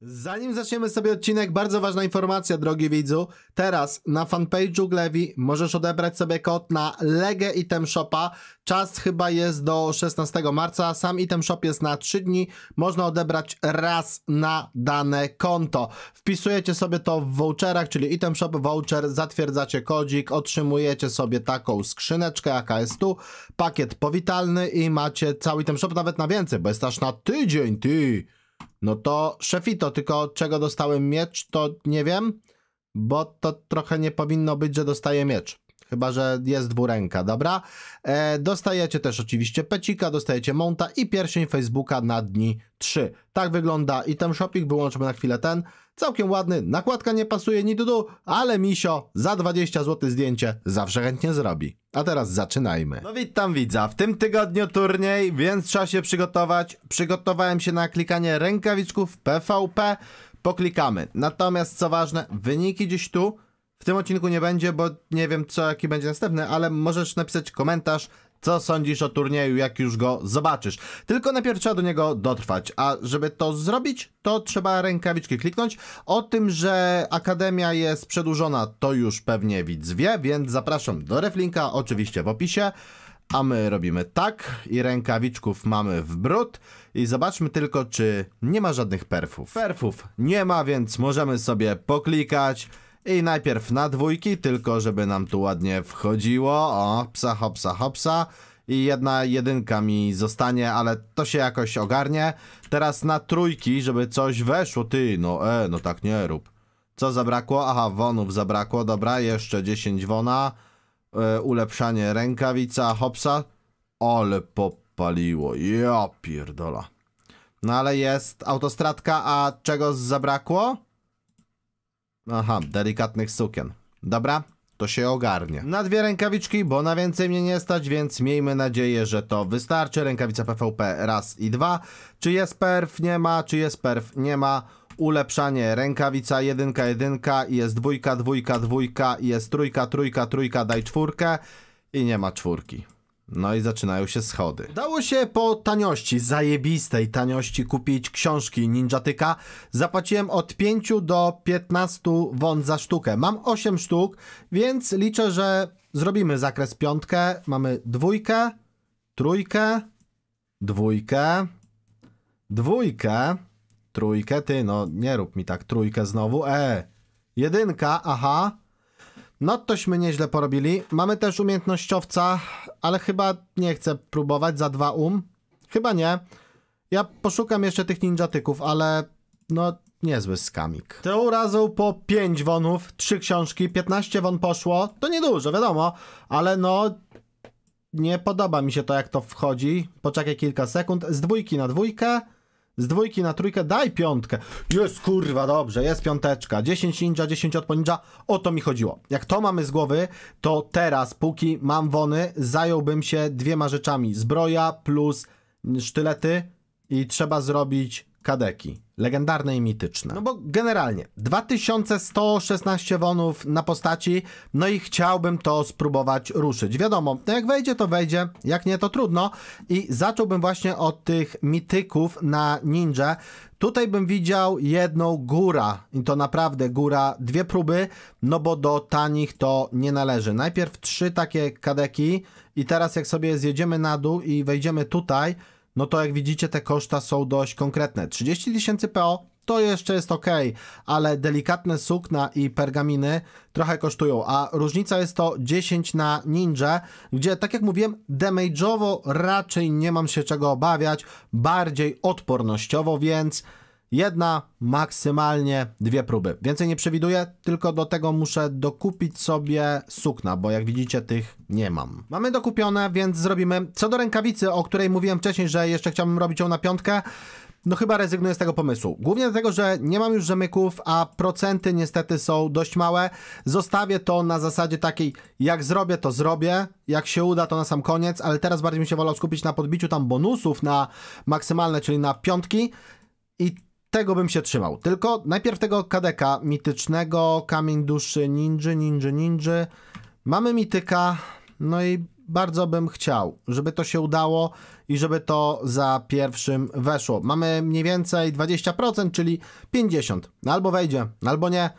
Zanim zaczniemy sobie odcinek, bardzo ważna informacja, drogi widzu. Teraz na fanpage'u Glewi możesz odebrać sobie kod na Legę Item Shopa. Czas chyba jest do 16 marca. Sam Item Shop jest na 3 dni. Można odebrać raz na dane konto. Wpisujecie sobie to w voucherach, czyli Item Shop voucher, zatwierdzacie kodzik, otrzymujecie sobie taką skrzyneczkę, jaka jest tu, pakiet powitalny i macie cały Item Shop nawet na więcej, bo jest aż na tydzień, ty! No to szefito, tylko czego dostałem miecz, to nie wiem, bo to trochę nie powinno być, że dostaję miecz. Chyba, że jest dwuręka, dobra? E, dostajecie też oczywiście pecika, dostajecie monta i pierścień Facebooka na dni 3. Tak wygląda item shopping, wyłączmy na chwilę ten. Całkiem ładny, nakładka nie pasuje ni dudu, ale misio za 20 zł zdjęcie zawsze chętnie zrobi. A teraz zaczynajmy. No witam widza, w tym tygodniu turniej, więc trzeba się przygotować. Przygotowałem się na klikanie rękawiczków PVP, poklikamy. Natomiast co ważne, wyniki gdzieś tu w tym odcinku nie będzie, bo nie wiem, co jaki będzie następny, ale możesz napisać komentarz, co sądzisz o turnieju, jak już go zobaczysz. Tylko najpierw trzeba do niego dotrwać, a żeby to zrobić, to trzeba rękawiczki kliknąć. O tym, że Akademia jest przedłużona, to już pewnie widz wie, więc zapraszam do reflinka, oczywiście w opisie. A my robimy tak i rękawiczków mamy w brud i zobaczmy tylko, czy nie ma żadnych perfów. Perfów nie ma, więc możemy sobie poklikać. I najpierw na dwójki, tylko żeby nam tu ładnie wchodziło. O, psa, hopsa, hopsa. I jedna jedynka mi zostanie, ale to się jakoś ogarnie. Teraz na trójki, żeby coś weszło. Ty, no e, no tak nie rób. Co zabrakło? Aha, wonów zabrakło. Dobra, jeszcze 10 wona. E, ulepszanie rękawica, hopsa. ale popaliło. Ja pierdola. No ale jest autostradka, a czego zabrakło? Aha, delikatnych sukien. Dobra, to się ogarnie. Na dwie rękawiczki, bo na więcej mnie nie stać, więc miejmy nadzieję, że to wystarczy. Rękawica PvP raz i dwa. Czy jest perf? Nie ma. Czy jest perf? Nie ma. Ulepszanie rękawica jedynka, jedynka, jest dwójka, dwójka, dwójka, jest trójka, trójka, trójka, daj czwórkę i nie ma czwórki. No i zaczynają się schody. Dało się po taniości, zajebistej taniości kupić książki Ninjatyka. Zapłaciłem od 5 do 15 won za sztukę. Mam 8 sztuk, więc liczę, że zrobimy zakres piątkę. Mamy dwójkę, trójkę, dwójkę, dwójkę, trójkę. Ty, no nie rób mi tak, trójkę znowu. E, jedynka, aha. No tośmy nieźle porobili. Mamy też umiejętnościowca, ale chyba nie chcę próbować za dwa um. Chyba nie. Ja poszukam jeszcze tych ninjatyków, ale no niezły skamik. To razą po 5 wonów, 3 książki, 15 won poszło. To niedużo, wiadomo, ale no nie podoba mi się to jak to wchodzi. Poczekaj kilka sekund. Z dwójki na dwójkę. Z dwójki na trójkę daj piątkę. Jest kurwa, dobrze, jest piąteczka. 10 ninja, 10 od ninja. O to mi chodziło. Jak to mamy z głowy, to teraz, póki mam wony, zająłbym się dwiema rzeczami. Zbroja plus sztylety i trzeba zrobić kadeki. Legendarne i mityczne. No bo generalnie 2116 wonów na postaci, no i chciałbym to spróbować ruszyć. Wiadomo, no jak wejdzie, to wejdzie, jak nie, to trudno. I zacząłbym właśnie od tych mityków na ninja. Tutaj bym widział jedną góra, i to naprawdę góra, dwie próby, no bo do tanich to nie należy. Najpierw trzy takie kadeki i teraz jak sobie zjedziemy na dół i wejdziemy tutaj, no to jak widzicie te koszta są dość konkretne. 30 tysięcy PO to jeszcze jest ok, ale delikatne sukna i pergaminy trochę kosztują, a różnica jest to 10 na ninja, gdzie tak jak mówiłem, damage'owo raczej nie mam się czego obawiać, bardziej odpornościowo, więc Jedna, maksymalnie dwie próby. Więcej nie przewiduję, tylko do tego muszę dokupić sobie sukna, bo jak widzicie tych nie mam. Mamy dokupione, więc zrobimy. Co do rękawicy, o której mówiłem wcześniej, że jeszcze chciałbym robić ją na piątkę, no chyba rezygnuję z tego pomysłu. Głównie dlatego, że nie mam już rzemyków, a procenty niestety są dość małe. Zostawię to na zasadzie takiej, jak zrobię, to zrobię, jak się uda, to na sam koniec, ale teraz bardziej mi się wolał skupić na podbiciu tam bonusów na maksymalne, czyli na piątki i tego bym się trzymał. Tylko najpierw tego KDK mitycznego, kamień duszy, ninja, ninja, ninja. Mamy mityka, no i bardzo bym chciał, żeby to się udało i żeby to za pierwszym weszło. Mamy mniej więcej 20%, czyli 50. No albo wejdzie, albo nie.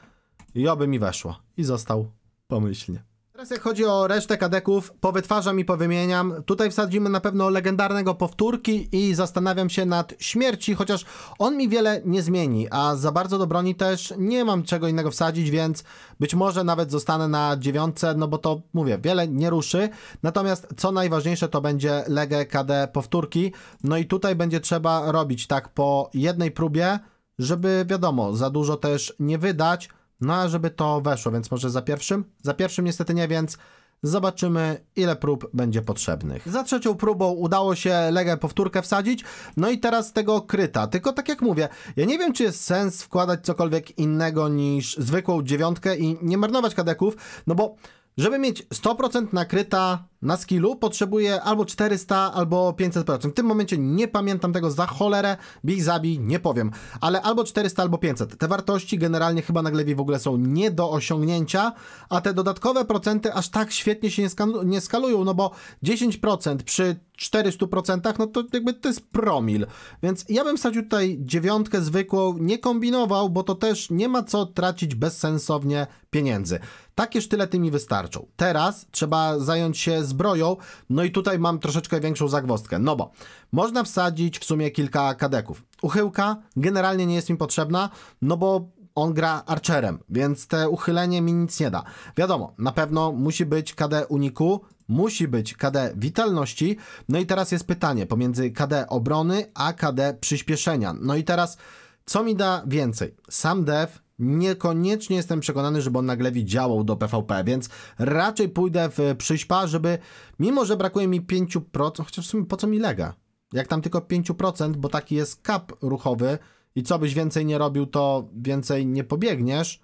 I oby mi weszło. I został pomyślnie. Teraz jak chodzi o resztę kadeków, powytwarzam i powymieniam. Tutaj wsadzimy na pewno legendarnego powtórki i zastanawiam się nad śmierci, chociaż on mi wiele nie zmieni, a za bardzo do broni też nie mam czego innego wsadzić, więc być może nawet zostanę na dziewiątce, no bo to mówię, wiele nie ruszy. Natomiast co najważniejsze to będzie legę KD powtórki, no i tutaj będzie trzeba robić tak po jednej próbie, żeby wiadomo, za dużo też nie wydać, no a żeby to weszło, więc może za pierwszym? Za pierwszym niestety nie, więc Zobaczymy, ile prób będzie potrzebnych. Za trzecią próbą udało się legę powtórkę wsadzić, no i teraz tego kryta. Tylko tak jak mówię, ja nie wiem, czy jest sens wkładać cokolwiek innego niż zwykłą dziewiątkę i nie marnować kadeków, no bo żeby mieć 100% nakryta na skillu potrzebuje albo 400, albo 500%. W tym momencie nie pamiętam tego za cholerę, bij, zabij, nie powiem. Ale albo 400, albo 500. Te wartości generalnie chyba na glebie w ogóle są nie do osiągnięcia, a te dodatkowe procenty aż tak świetnie się nie, nie skalują, no bo 10% przy 400%, no to jakby to jest promil. Więc ja bym wsadził tutaj dziewiątkę zwykłą, nie kombinował, bo to też nie ma co tracić bezsensownie pieniędzy. Takie sztylety mi wystarczą. Teraz trzeba zająć się zbroją. No i tutaj mam troszeczkę większą zagwostkę, no bo można wsadzić w sumie kilka kadeków. Uchyłka generalnie nie jest mi potrzebna, no bo on gra archerem, więc te uchylenie mi nic nie da. Wiadomo, na pewno musi być KD uniku, musi być KD witalności. No i teraz jest pytanie pomiędzy KD obrony a KD przyspieszenia. No i teraz co mi da więcej? Sam dev niekoniecznie jestem przekonany, żeby on nagle działał do PvP, więc raczej pójdę w przyśpa, żeby, mimo że brakuje mi 5%, chociaż w sumie po co mi lega? Jak tam tylko 5%, bo taki jest kap ruchowy i co byś więcej nie robił, to więcej nie pobiegniesz,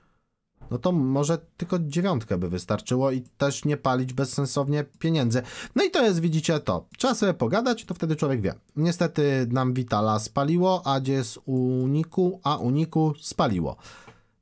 no to może tylko dziewiątkę by wystarczyło i też nie palić bezsensownie pieniędzy. No i to jest, widzicie, to. Trzeba sobie pogadać, to wtedy człowiek wie. Niestety nam Vitala spaliło, a gdzie jest Uniku? A Uniku spaliło.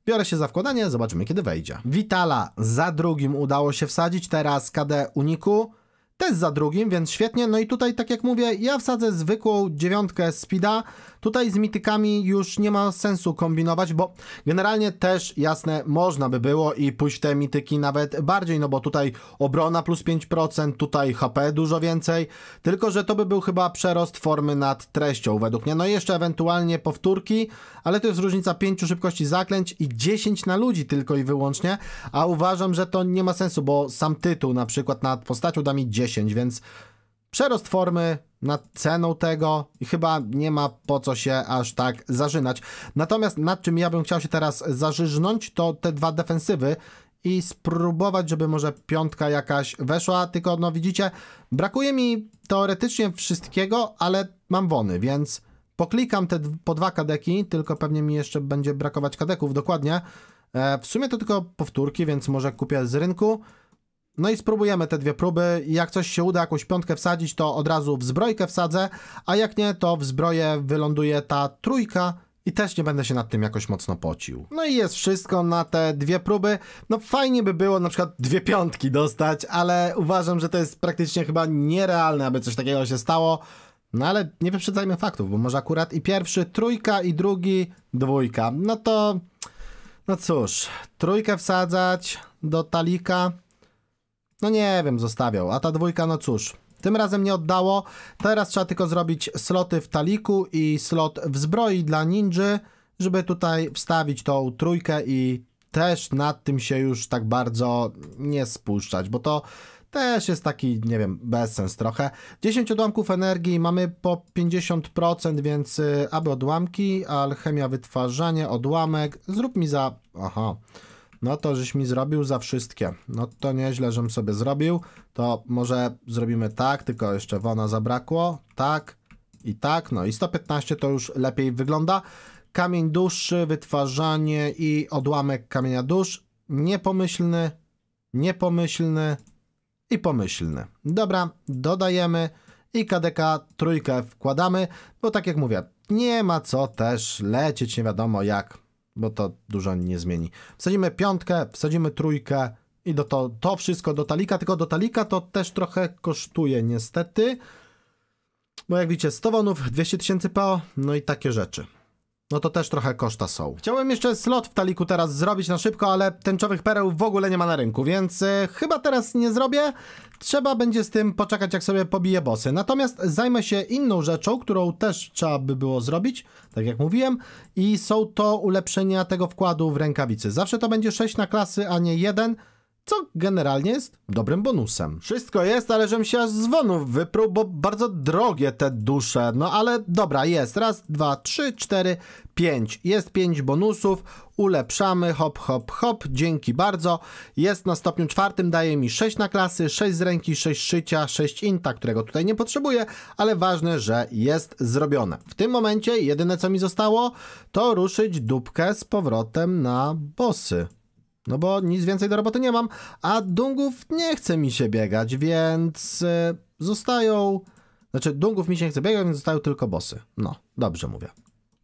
Biorę się za wkładanie, zobaczymy kiedy wejdzie. Witala za drugim udało się wsadzić, teraz KD uniku też za drugim, więc świetnie. No i tutaj, tak jak mówię, ja wsadzę zwykłą dziewiątkę Spida. Tutaj z mitykami już nie ma sensu kombinować, bo generalnie też, jasne, można by było i pójść te mityki nawet bardziej, no bo tutaj obrona plus 5%, tutaj HP dużo więcej, tylko że to by był chyba przerost formy nad treścią według mnie. No i jeszcze ewentualnie powtórki, ale to jest różnica 5 szybkości zaklęć i 10 na ludzi tylko i wyłącznie, a uważam, że to nie ma sensu, bo sam tytuł na przykład nad postacią da mi 10 10, więc przerost formy nad ceną tego i chyba nie ma po co się aż tak zażynać. Natomiast nad czym ja bym chciał się teraz zażyżnąć, to te dwa defensywy i spróbować, żeby może piątka jakaś weszła, tylko no widzicie, brakuje mi teoretycznie wszystkiego, ale mam wony, więc poklikam te po dwa kadeki, tylko pewnie mi jeszcze będzie brakować kadeków, dokładnie. E, w sumie to tylko powtórki, więc może kupię z rynku. No i spróbujemy te dwie próby. Jak coś się uda jakąś piątkę wsadzić, to od razu w zbrojkę wsadzę, a jak nie, to w zbroję wyląduje ta trójka, i też nie będę się nad tym jakoś mocno pocił. No i jest wszystko na te dwie próby. No fajnie by było na przykład dwie piątki dostać, ale uważam, że to jest praktycznie chyba nierealne, aby coś takiego się stało. No ale nie wyprzedzajmy faktów, bo może akurat i pierwszy trójka i drugi dwójka. No to... No cóż, trójkę wsadzać do talika no nie wiem, zostawiał. A ta dwójka, no cóż, tym razem nie oddało. Teraz trzeba tylko zrobić sloty w taliku i slot w zbroi dla ninja, żeby tutaj wstawić tą trójkę i też nad tym się już tak bardzo nie spuszczać, bo to też jest taki, nie wiem, bezsens trochę. 10 odłamków energii mamy po 50%, więc y, aby odłamki, alchemia wytwarzanie, odłamek, zrób mi za... aha... No to żeś mi zrobił za wszystkie. No to nieźle, żem sobie zrobił. To może zrobimy tak, tylko jeszcze wona zabrakło. Tak i tak. No i 115 to już lepiej wygląda. Kamień dłuższy, wytwarzanie i odłamek kamienia dusz. Niepomyślny, niepomyślny i pomyślny. Dobra, dodajemy i KDK trójkę wkładamy, bo tak jak mówię, nie ma co też lecieć nie wiadomo jak bo to dużo nie zmieni. Wsadzimy piątkę, wsadzimy trójkę i do to, to wszystko do talika, tylko do talika to też trochę kosztuje niestety, bo jak widzicie 100 wonów, 200 tysięcy PO, no i takie rzeczy no to też trochę koszta są. Chciałem jeszcze slot w taliku teraz zrobić na szybko, ale tęczowych pereł w ogóle nie ma na rynku, więc y, chyba teraz nie zrobię. Trzeba będzie z tym poczekać, jak sobie pobiję bossy. Natomiast zajmę się inną rzeczą, którą też trzeba by było zrobić, tak jak mówiłem, i są to ulepszenia tego wkładu w rękawicy. Zawsze to będzie 6 na klasy, a nie 1 co generalnie jest dobrym bonusem. Wszystko jest, ale żem się aż dzwonów wyprół, bo bardzo drogie te dusze. No ale dobra, jest. Raz, dwa, trzy, cztery, pięć. Jest pięć bonusów, ulepszamy, hop, hop, hop, dzięki bardzo. Jest na stopniu czwartym, daje mi sześć na klasy, sześć z ręki, sześć szycia, sześć inta, którego tutaj nie potrzebuję, ale ważne, że jest zrobione. W tym momencie jedyne co mi zostało, to ruszyć dupkę z powrotem na bossy no bo nic więcej do roboty nie mam, a dungów nie chce mi się biegać, więc e, zostają, znaczy dungów mi się nie chce biegać, więc zostają tylko bossy. No, dobrze mówię.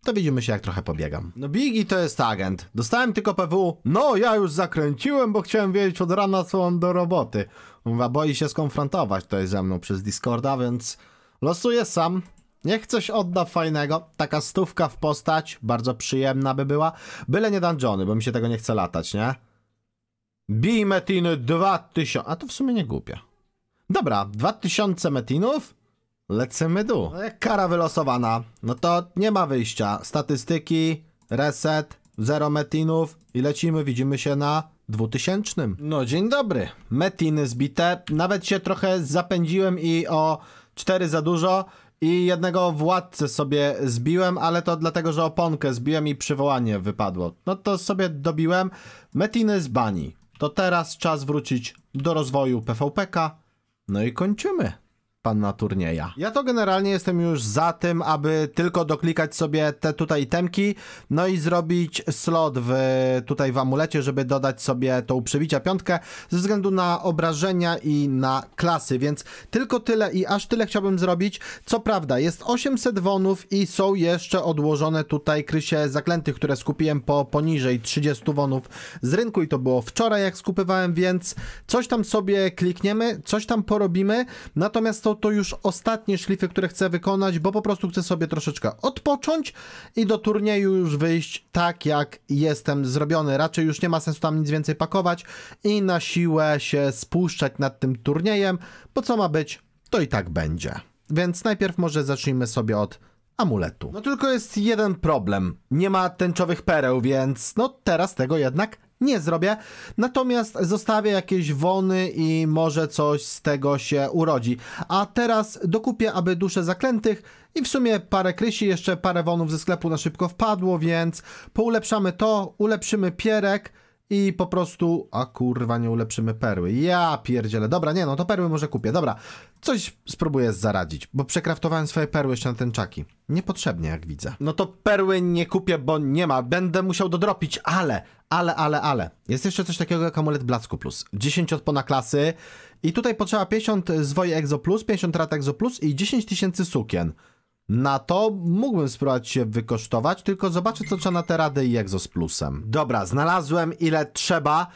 To widzimy się, jak trochę pobiegam. No Biggie to jest agent. Dostałem tylko PW. No, ja już zakręciłem, bo chciałem wiedzieć od rana, co mam do roboty. Mówiła, boi się skonfrontować tutaj ze mną przez Discorda, więc losuję sam. Niech coś odda fajnego. Taka stówka w postać, bardzo przyjemna by była. Byle nie dungeony, bo mi się tego nie chce latać, nie? Bij metiny 2000. A to w sumie nie głupia. Dobra, 2000 metinów. Lecimy do. E, kara wylosowana, no to nie ma wyjścia. Statystyki, reset, 0 metinów i lecimy, widzimy się na 2000. No dzień dobry. Metiny zbite. Nawet się trochę zapędziłem i o 4 za dużo. I jednego władcę sobie zbiłem, ale to dlatego, że oponkę zbiłem i przywołanie wypadło. No to sobie dobiłem. Metiny z bani to teraz czas wrócić do rozwoju PvPK. No i kończymy pana turnieja. Ja to generalnie jestem już za tym, aby tylko doklikać sobie te tutaj temki, no i zrobić slot w, tutaj w amulecie, żeby dodać sobie tą przebicia piątkę ze względu na obrażenia i na klasy, więc tylko tyle i aż tyle chciałbym zrobić. Co prawda jest 800 wonów i są jeszcze odłożone tutaj krysie zaklętych, które skupiłem po poniżej 30 wonów z rynku i to było wczoraj jak skupywałem, więc coś tam sobie klikniemy, coś tam porobimy, natomiast to są to już ostatnie szlify, które chcę wykonać, bo po prostu chcę sobie troszeczkę odpocząć i do turnieju już wyjść tak, jak jestem zrobiony. Raczej już nie ma sensu tam nic więcej pakować i na siłę się spuszczać nad tym turniejem, bo co ma być, to i tak będzie. Więc najpierw może zacznijmy sobie od amuletu. No tylko jest jeden problem. Nie ma tęczowych pereł, więc no teraz tego jednak nie zrobię. Natomiast zostawię jakieś wony i może coś z tego się urodzi. A teraz dokupię, aby dusze zaklętych i w sumie parę krysi, jeszcze parę wonów ze sklepu na szybko wpadło, więc poulepszamy to, ulepszymy pierek i po prostu, a kurwa, nie ulepszymy perły. Ja pierdzielę. Dobra, nie no, to perły może kupię. Dobra, coś spróbuję zaradzić, bo przekraftowałem swoje perły jeszcze na czaki. Niepotrzebnie, jak widzę. No to perły nie kupię, bo nie ma. Będę musiał dodropić, ale, ale, ale, ale. Jest jeszcze coś takiego jak amulet Blacku Plus. 10 od ponaklasy klasy i tutaj potrzeba 50 zwoje Exo Plus, 50 rat Exo Plus i 10 tysięcy sukien na to mógłbym spróbować się wykosztować, tylko zobaczę, co trzeba na te rady i Exos z plusem. Dobra, znalazłem ile trzeba.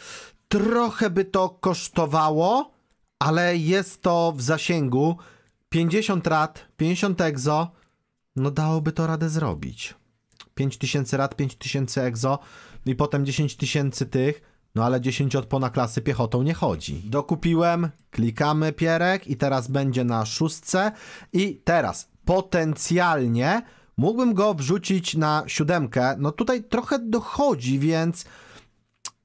Trochę by to kosztowało, ale jest to w zasięgu. 50 rad, 50 egzo. No dałoby to radę zrobić. 5000 rad, 5000 egzo i potem 10 tysięcy tych. No ale 10 od pona klasy piechotą nie chodzi. Dokupiłem, klikamy pierek i teraz będzie na szóstce. I teraz potencjalnie mógłbym go wrzucić na siódemkę. No tutaj trochę dochodzi, więc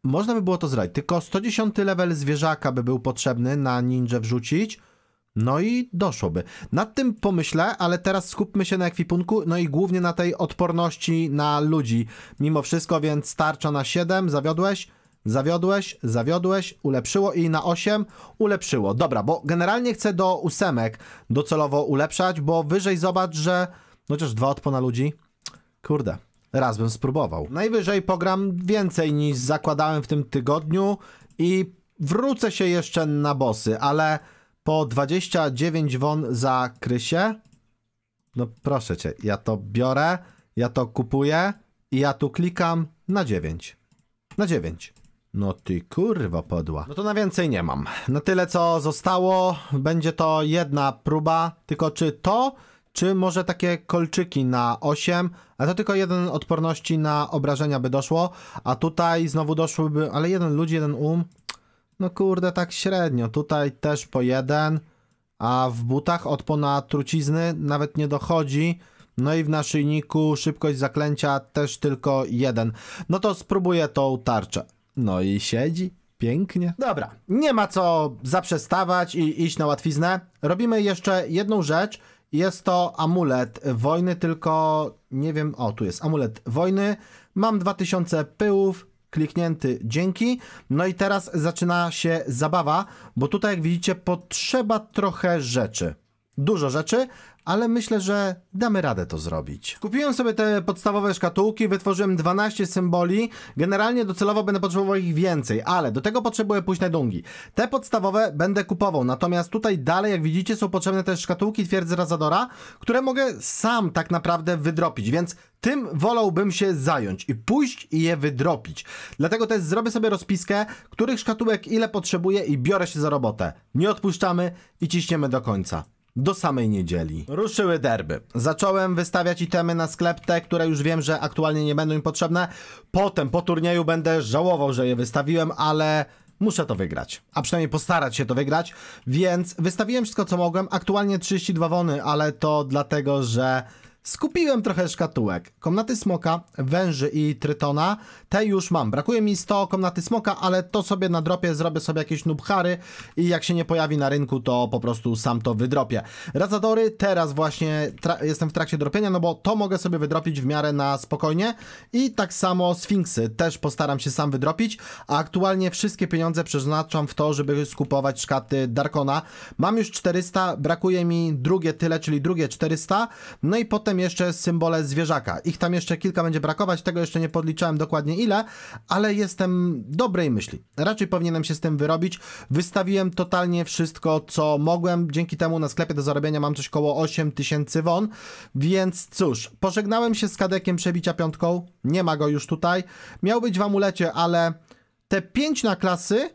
można by było to zrobić. Tylko 110 level zwierzaka by był potrzebny na ninja wrzucić. No i doszłoby. Nad tym pomyślę, ale teraz skupmy się na ekwipunku, no i głównie na tej odporności na ludzi. Mimo wszystko, więc starcza na 7, zawiodłeś. Zawiodłeś, zawiodłeś, ulepszyło i na 8 ulepszyło. Dobra, bo generalnie chcę do ósemek docelowo ulepszać, bo wyżej zobacz, że... No chociaż dwa odpona ludzi. Kurde, raz bym spróbował. Najwyżej pogram więcej niż zakładałem w tym tygodniu i wrócę się jeszcze na bossy, ale po 29 won za Krysie... No proszę cię, ja to biorę, ja to kupuję i ja tu klikam na 9. Na 9. No ty kurwa podła. No to na więcej nie mam. Na tyle co zostało, będzie to jedna próba, tylko czy to, czy może takie kolczyki na 8, ale to tylko jeden odporności na obrażenia by doszło, a tutaj znowu doszłyby, ale jeden ludzi, jeden um. No kurde, tak średnio. Tutaj też po jeden, a w butach od ponad trucizny nawet nie dochodzi. No i w naszyjniku szybkość zaklęcia też tylko jeden. No to spróbuję tą tarczę. No i siedzi. Pięknie. Dobra, nie ma co zaprzestawać i iść na łatwiznę. Robimy jeszcze jedną rzecz. Jest to amulet wojny, tylko nie wiem, o tu jest amulet wojny. Mam 2000 pyłów, kliknięty dzięki. No i teraz zaczyna się zabawa, bo tutaj jak widzicie potrzeba trochę rzeczy. Dużo rzeczy, ale myślę, że damy radę to zrobić. Kupiłem sobie te podstawowe szkatułki, wytworzyłem 12 symboli. Generalnie docelowo będę potrzebował ich więcej, ale do tego potrzebuję późne dungi. Te podstawowe będę kupował, natomiast tutaj dalej, jak widzicie, są potrzebne też szkatułki twierdzy Razadora, które mogę sam tak naprawdę wydropić, więc tym wolałbym się zająć i pójść i je wydropić. Dlatego też zrobię sobie rozpiskę, których szkatułek ile potrzebuję i biorę się za robotę. Nie odpuszczamy i ciśniemy do końca do samej niedzieli. Ruszyły derby. Zacząłem wystawiać itemy na sklep, te, które już wiem, że aktualnie nie będą im potrzebne. Potem po turnieju będę żałował, że je wystawiłem, ale muszę to wygrać. A przynajmniej postarać się to wygrać, więc wystawiłem wszystko, co mogłem. Aktualnie 32 wony, ale to dlatego, że Skupiłem trochę szkatułek. Komnaty Smoka, Węży i Trytona. Te już mam. Brakuje mi 100 Komnaty Smoka, ale to sobie na dropie zrobię sobie jakieś nubchary i jak się nie pojawi na rynku, to po prostu sam to wydropię. Razadory teraz właśnie jestem w trakcie dropienia, no bo to mogę sobie wydropić w miarę na spokojnie. I tak samo Sfinksy też postaram się sam wydropić, a aktualnie wszystkie pieniądze przeznaczam w to, żeby skupować szkaty Darkona. Mam już 400, brakuje mi drugie tyle, czyli drugie 400. No i potem jeszcze symbole zwierzaka. Ich tam jeszcze kilka będzie brakować, tego jeszcze nie podliczałem dokładnie ile, ale jestem dobrej myśli. Raczej powinienem się z tym wyrobić. Wystawiłem totalnie wszystko, co mogłem. Dzięki temu na sklepie do zarobienia mam coś koło 8000 tysięcy won, więc cóż, pożegnałem się z kadekiem przebicia piątką. Nie ma go już tutaj. Miał być w amulecie, ale te 5 na klasy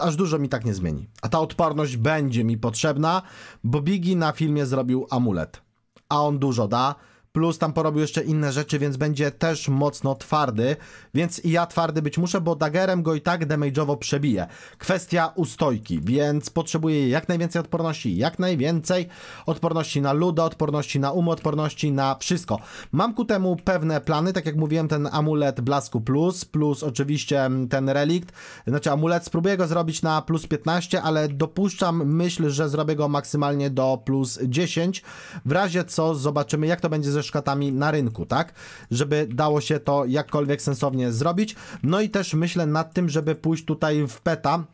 aż dużo mi tak nie zmieni. A ta odporność będzie mi potrzebna, bo Bigi na filmie zrobił amulet a on dużo da plus tam porobił jeszcze inne rzeczy, więc będzie też mocno twardy, więc i ja twardy być muszę, bo daggerem go i tak damage'owo przebiję. Kwestia ustojki, więc potrzebuję jak najwięcej odporności, jak najwięcej odporności na luda, odporności na umy, odporności na wszystko. Mam ku temu pewne plany, tak jak mówiłem, ten amulet blasku plus, plus oczywiście mm, ten relikt, znaczy amulet, spróbuję go zrobić na plus 15, ale dopuszczam myśl, że zrobię go maksymalnie do plus 10, w razie co zobaczymy jak to będzie ze ze szkatami na rynku, tak? Żeby dało się to jakkolwiek sensownie zrobić. No i też myślę nad tym, żeby pójść tutaj w peta,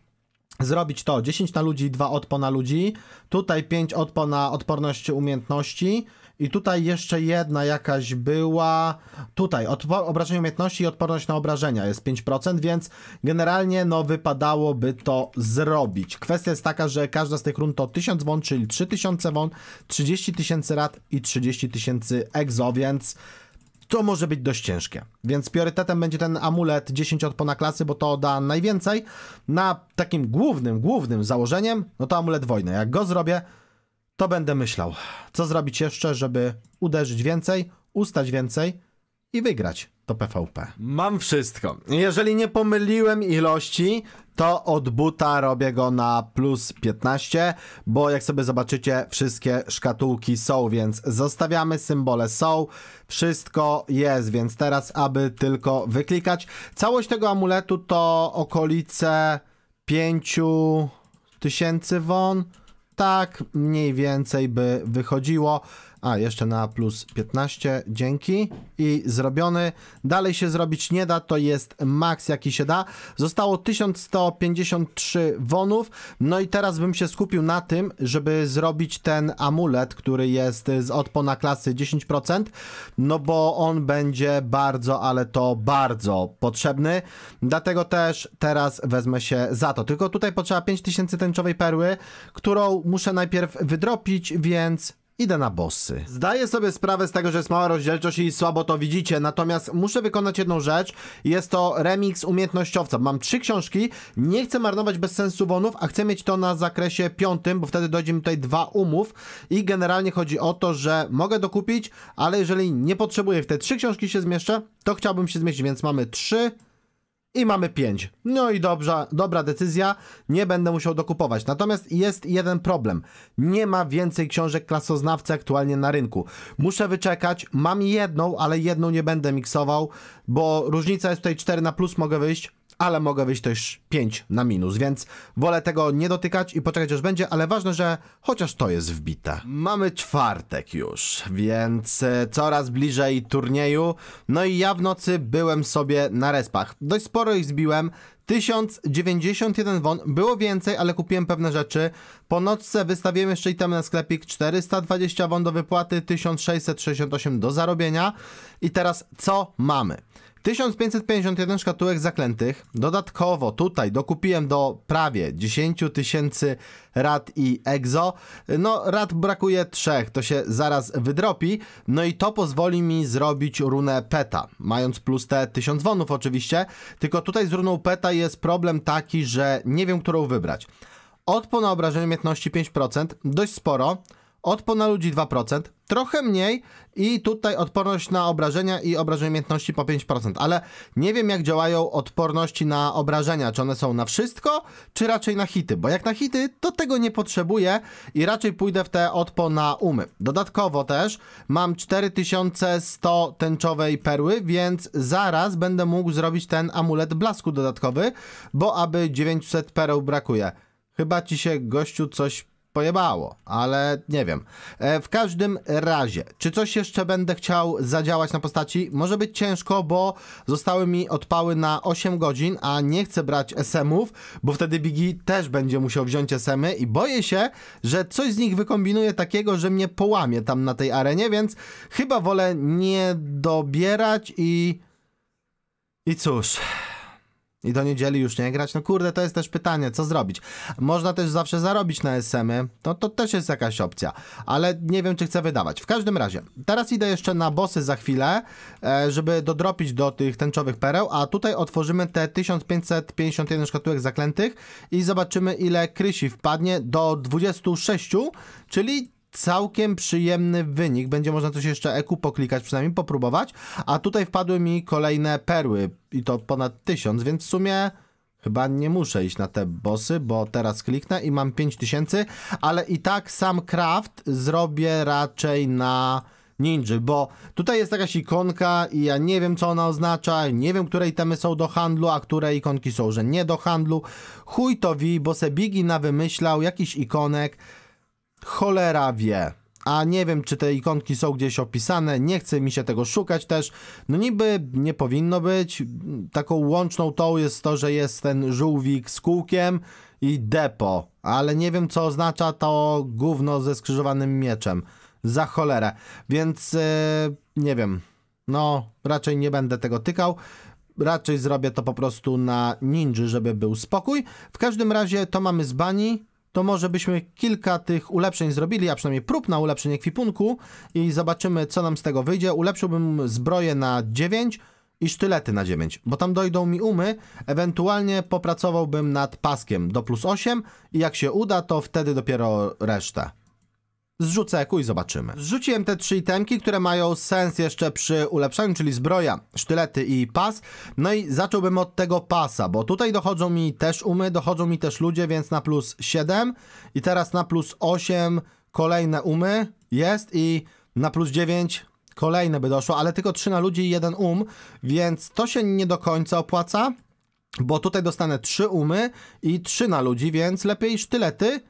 zrobić to 10 na ludzi, 2 odpo na ludzi, tutaj 5 odpo na odporność umiejętności, i tutaj jeszcze jedna jakaś była. Tutaj, obrażenie umiejętności i odporność na obrażenia jest 5%, więc generalnie no wypadałoby to zrobić. Kwestia jest taka, że każda z tych run to 1000 won, czyli 3000 won, 30 tysięcy rad i 30 tysięcy exo, więc to może być dość ciężkie. Więc priorytetem będzie ten amulet 10 od pona klasy, bo to da najwięcej. Na takim głównym, głównym założeniem, no to amulet wojny. Jak go zrobię, to będę myślał, co zrobić jeszcze, żeby uderzyć więcej, ustać więcej i wygrać to PvP. Mam wszystko. Jeżeli nie pomyliłem ilości, to od buta robię go na plus 15, bo jak sobie zobaczycie, wszystkie szkatułki są, więc zostawiamy, symbole są, wszystko jest, więc teraz, aby tylko wyklikać. Całość tego amuletu to okolice 5000 won, tak mniej więcej by wychodziło. A, jeszcze na plus 15, dzięki. I zrobiony. Dalej się zrobić nie da, to jest maks jaki się da. Zostało 1153 wonów. No i teraz bym się skupił na tym, żeby zrobić ten amulet, który jest z odpona klasy 10%, no bo on będzie bardzo, ale to bardzo potrzebny. Dlatego też teraz wezmę się za to. Tylko tutaj potrzeba 5000 tęczowej perły, którą muszę najpierw wydropić, więc Idę na bossy. Zdaję sobie sprawę z tego, że jest mała rozdzielczość i słabo to widzicie, natomiast muszę wykonać jedną rzecz. Jest to remix umiejętnościowca. Mam trzy książki, nie chcę marnować bez sensu bonów, a chcę mieć to na zakresie piątym, bo wtedy dojdzie mi tutaj dwa umów i generalnie chodzi o to, że mogę dokupić, ale jeżeli nie potrzebuję w te trzy książki się zmieszczę, to chciałbym się zmieścić, więc mamy trzy, i mamy 5. No i dobrze, dobra decyzja, nie będę musiał dokupować. Natomiast jest jeden problem. Nie ma więcej książek klasoznawcy aktualnie na rynku. Muszę wyczekać, mam jedną, ale jedną nie będę miksował, bo różnica jest tutaj 4 na plus, mogę wyjść, ale mogę wyjść też 5 na minus, więc wolę tego nie dotykać i poczekać aż będzie, ale ważne, że chociaż to jest wbite. Mamy czwartek już, więc e, coraz bliżej turnieju, no i ja w nocy byłem sobie na respach. Dość sporo ich zbiłem, 1091 won, było więcej, ale kupiłem pewne rzeczy. Po nocce wystawiłem jeszcze tam na sklepik, 420 won do wypłaty, 1668 do zarobienia i teraz co mamy? 1551 szkatułek zaklętych. Dodatkowo tutaj dokupiłem do prawie 10 tysięcy rad i egzo. No, rad brakuje trzech, to się zaraz wydropi. No i to pozwoli mi zrobić runę peta, mając plus te 1000 wonów oczywiście. Tylko tutaj z runą peta jest problem taki, że nie wiem, którą wybrać. Odpona obrażenia umiejętności 5%, dość sporo odpo na ludzi 2%, trochę mniej i tutaj odporność na obrażenia i obrażenie umiejętności po 5%, ale nie wiem jak działają odporności na obrażenia, czy one są na wszystko, czy raczej na hity, bo jak na hity, to tego nie potrzebuję i raczej pójdę w te odpo na umy. Dodatkowo też mam 4100 tęczowej perły, więc zaraz będę mógł zrobić ten amulet blasku dodatkowy, bo aby 900 pereł brakuje. Chyba ci się, gościu, coś pojebało, ale nie wiem. E, w każdym razie, czy coś jeszcze będę chciał zadziałać na postaci? Może być ciężko, bo zostały mi odpały na 8 godzin, a nie chcę brać SMów, bo wtedy Bigi też będzie musiał wziąć SM-y i boję się, że coś z nich wykombinuje takiego, że mnie połamie tam na tej arenie, więc chyba wolę nie dobierać i... I cóż i do niedzieli już nie grać? No kurde, to jest też pytanie, co zrobić? Można też zawsze zarobić na SM-y, to też jest jakaś opcja, ale nie wiem, czy chcę wydawać. W każdym razie, teraz idę jeszcze na bossy za chwilę, e, żeby dodropić do tych tęczowych pereł, a tutaj otworzymy te 1551 szkatułek zaklętych i zobaczymy, ile krysi wpadnie do 26, czyli całkiem przyjemny wynik. Będzie można coś jeszcze eku poklikać, przynajmniej popróbować. A tutaj wpadły mi kolejne perły i to ponad 1000, więc w sumie chyba nie muszę iść na te bossy, bo teraz kliknę i mam 5000, ale i tak sam craft zrobię raczej na ninja, bo tutaj jest jakaś ikonka i ja nie wiem, co ona oznacza, nie wiem, które itemy są do handlu, a które ikonki są, że nie do handlu. Chuj to wi, bo se Biggie wymyślał jakiś ikonek, Cholera wie. A nie wiem, czy te ikonki są gdzieś opisane, nie chce mi się tego szukać też. No niby nie powinno być. Taką łączną tą jest to, że jest ten żółwik z kółkiem i depo. Ale nie wiem, co oznacza to gówno ze skrzyżowanym mieczem. Za cholerę. Więc yy, nie wiem. No, raczej nie będę tego tykał raczej zrobię to po prostu na ninja, żeby był spokój. W każdym razie to mamy z bani to może byśmy kilka tych ulepszeń zrobili, a przynajmniej prób na ulepszenie kwipunku i zobaczymy, co nam z tego wyjdzie. Ulepszyłbym zbroję na 9 i sztylety na 9, bo tam dojdą mi umy, ewentualnie popracowałbym nad paskiem do plus 8 i jak się uda, to wtedy dopiero resztę. Zrzucę eku i zobaczymy. Zrzuciłem te trzy itemki, które mają sens jeszcze przy ulepszaniu, czyli zbroja, sztylety i pas. No i zacząłbym od tego pasa, bo tutaj dochodzą mi też umy, dochodzą mi też ludzie, więc na plus 7 i teraz na plus 8 kolejne umy jest i na plus 9 kolejne by doszło, ale tylko 3 na ludzi i jeden um, więc to się nie do końca opłaca, bo tutaj dostanę 3 umy i 3 na ludzi, więc lepiej sztylety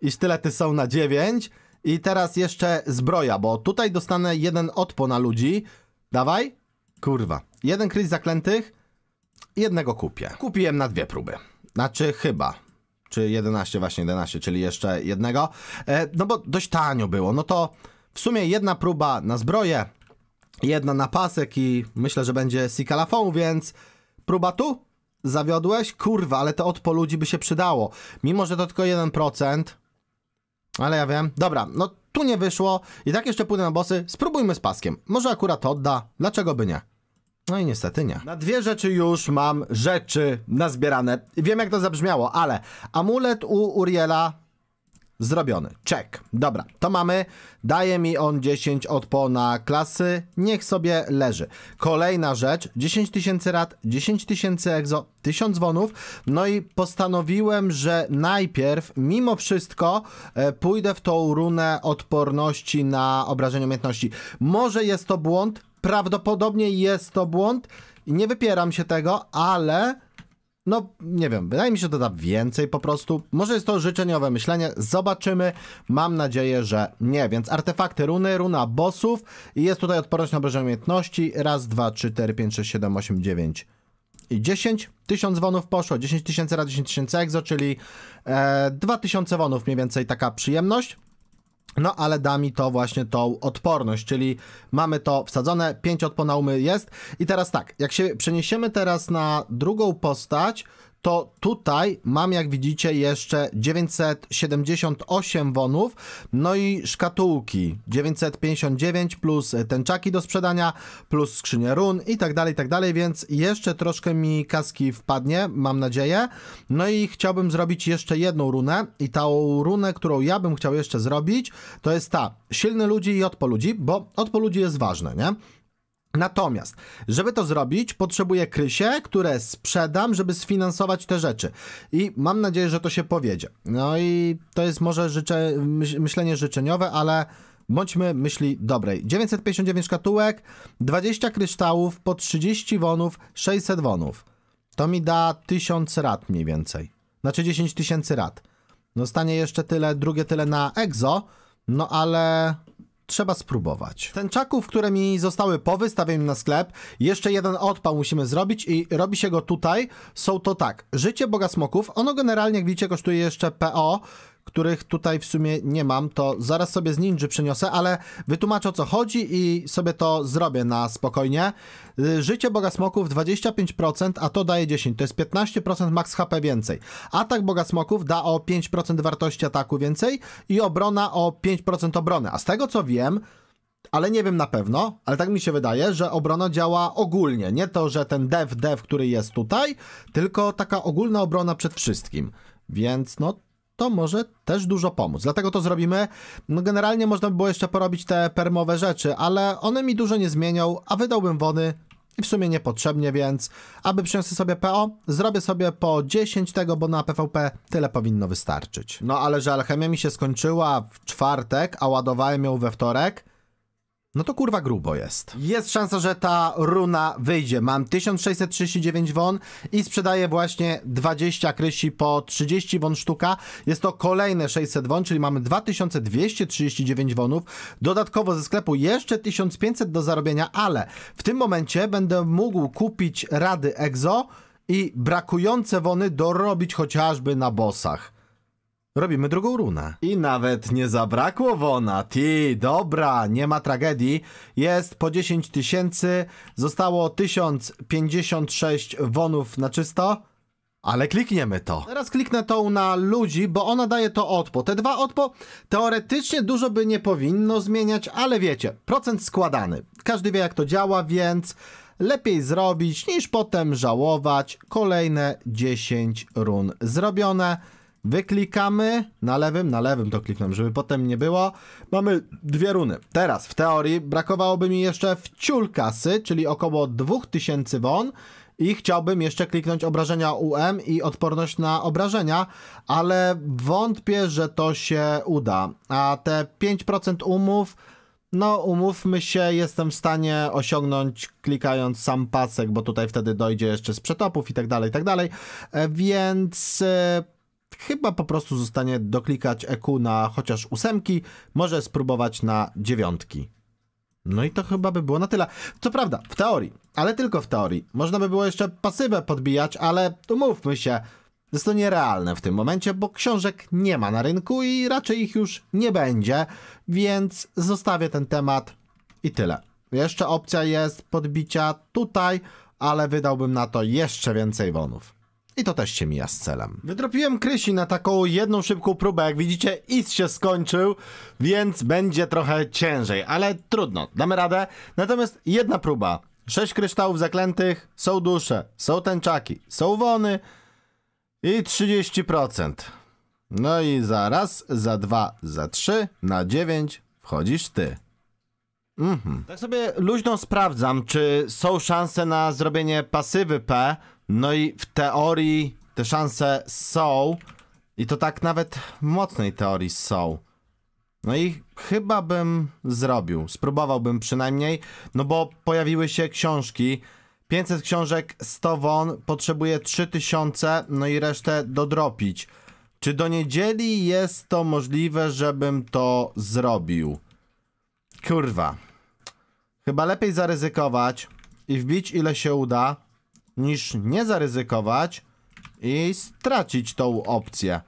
i sztylety są na 9 i teraz jeszcze zbroja, bo tutaj dostanę jeden odpo na ludzi. Dawaj. Kurwa. Jeden kryz zaklętych. Jednego kupię. Kupiłem na dwie próby. Znaczy chyba. Czy 11, właśnie 11, czyli jeszcze jednego. E, no bo dość tanio było. No to w sumie jedna próba na zbroję, jedna na pasek i myślę, że będzie Sikalafon, więc próba tu? Zawiodłeś? Kurwa, ale to odpo ludzi by się przydało. Mimo, że to tylko 1%, ale ja wiem. Dobra, no tu nie wyszło. I tak jeszcze pójdę na bossy. Spróbujmy z paskiem. Może akurat to odda. Dlaczego by nie? No i niestety nie. Na dwie rzeczy już mam rzeczy nazbierane. Wiem jak to zabrzmiało, ale amulet u Uriela Zrobiony. Check. Dobra, to mamy. Daje mi on 10 na klasy. Niech sobie leży. Kolejna rzecz. 10 tysięcy rad, 10 tysięcy egzo, 1000 wonów. No i postanowiłem, że najpierw, mimo wszystko, e, pójdę w tą runę odporności na obrażenie umiejętności. Może jest to błąd, prawdopodobnie jest to błąd. Nie wypieram się tego, ale no, nie wiem, wydaje mi się, że da więcej po prostu. Może jest to życzeniowe myślenie, zobaczymy. Mam nadzieję, że nie. Więc artefakty runy, runa bossów i jest tutaj odporność na obrażenie umiejętności. Raz, dwa, trzy, cztery, pięć, sześć, siedem, osiem, dziewięć i dziesięć tysiąc wonów poszło, Dziesięć tysięcy razy dziesięć tysięcy egzo, czyli e, tysiące wonów mniej więcej taka przyjemność. No ale da mi to właśnie tą odporność, czyli mamy to wsadzone, 5 odponaumy jest. I teraz tak, jak się przeniesiemy teraz na drugą postać, to tutaj mam, jak widzicie, jeszcze 978 wonów, no i szkatułki 959 plus tęczaki do sprzedania, plus skrzynie run i tak dalej, i tak dalej, więc jeszcze troszkę mi kaski wpadnie, mam nadzieję. No i chciałbym zrobić jeszcze jedną runę i tą runę, którą ja bym chciał jeszcze zrobić, to jest ta, silny ludzi i odpo ludzi, bo odpo ludzi jest ważne, nie? Natomiast, żeby to zrobić, potrzebuję krysie, które sprzedam, żeby sfinansować te rzeczy. I mam nadzieję, że to się powiedzie. No i to jest może życze, myślenie życzeniowe, ale bądźmy myśli dobrej. 959 szkatułek, 20 kryształów, po 30 wonów, 600 wonów. To mi da 1000 rat mniej więcej. Znaczy 10 tysięcy rat. No stanie jeszcze tyle, drugie tyle na EXO, no ale trzeba spróbować. Tęczaków, które mi zostały po wystawieniu na sklep, jeszcze jeden odpał musimy zrobić i robi się go tutaj. Są to tak, życie boga smoków, ono generalnie jak widzicie kosztuje jeszcze PO, których tutaj w sumie nie mam, to zaraz sobie z Ninja przyniosę, ale wytłumaczę o co chodzi i sobie to zrobię na spokojnie. Y, życie Boga Smoków 25%, a to daje 10, to jest 15% max HP więcej. Atak Boga Smoków da o 5% wartości ataku więcej i obrona o 5% obrony. A z tego co wiem, ale nie wiem na pewno, ale tak mi się wydaje, że obrona działa ogólnie. Nie to, że ten dev, dev, który jest tutaj, tylko taka ogólna obrona przed wszystkim. Więc no, to może też dużo pomóc. Dlatego to zrobimy. No generalnie można by było jeszcze porobić te permowe rzeczy, ale one mi dużo nie zmienią, a wydałbym wody i w sumie niepotrzebnie, więc aby przyjąć sobie PO, zrobię sobie po 10 tego, bo na PvP tyle powinno wystarczyć. No ale że alchemia mi się skończyła w czwartek, a ładowałem ją we wtorek, no to kurwa grubo jest. Jest szansa, że ta runa wyjdzie. Mam 1639 won i sprzedaję właśnie 20 krysi po 30 won sztuka. Jest to kolejne 600 won, czyli mamy 2239 wonów. Dodatkowo ze sklepu jeszcze 1500 do zarobienia, ale w tym momencie będę mógł kupić rady EXO i brakujące wony dorobić chociażby na bossach. Robimy drugą runę. I nawet nie zabrakło wona. Ty, dobra, nie ma tragedii. Jest po 10 tysięcy. Zostało 1056 wonów na czysto. Ale klikniemy to. Teraz kliknę tą na ludzi, bo ona daje to odpo. Te dwa odpo teoretycznie dużo by nie powinno zmieniać, ale wiecie, procent składany. Każdy wie jak to działa, więc lepiej zrobić niż potem żałować. Kolejne 10 run zrobione. Wyklikamy na lewym, na lewym to kliknąłem, żeby potem nie było. Mamy dwie runy. Teraz w teorii brakowałoby mi jeszcze wciul kasy, czyli około 2000 won i chciałbym jeszcze kliknąć obrażenia UM i odporność na obrażenia, ale wątpię, że to się uda. A te 5% umów, no umówmy się, jestem w stanie osiągnąć klikając sam pasek, bo tutaj wtedy dojdzie jeszcze z przetopów i tak dalej, i tak dalej. E, więc e, chyba po prostu zostanie doklikać EQ na chociaż ósemki, może spróbować na dziewiątki. No i to chyba by było na tyle. Co prawda, w teorii, ale tylko w teorii. Można by było jeszcze pasywę podbijać, ale umówmy się, jest to nierealne w tym momencie, bo książek nie ma na rynku i raczej ich już nie będzie, więc zostawię ten temat i tyle. Jeszcze opcja jest podbicia tutaj, ale wydałbym na to jeszcze więcej wonów. I to też się mija z celem. Wydropiłem Krysi na taką jedną szybką próbę. Jak widzicie, is się skończył, więc będzie trochę ciężej, ale trudno, damy radę. Natomiast jedna próba. Sześć kryształów zaklętych, są dusze, są tęczaki, są wony i 30%. No i za raz, za dwa, za trzy, na dziewięć wchodzisz ty. Mhm. Tak sobie luźno sprawdzam, czy są szanse na zrobienie pasywy P, no i w teorii te szanse są. I to tak nawet w mocnej teorii są. No i chyba bym zrobił. Spróbowałbym przynajmniej. No bo pojawiły się książki. 500 książek, 100 won, potrzebuję 3000, no i resztę dodropić. Czy do niedzieli jest to możliwe, żebym to zrobił? Kurwa. Chyba lepiej zaryzykować i wbić ile się uda niż nie zaryzykować i stracić tą opcję.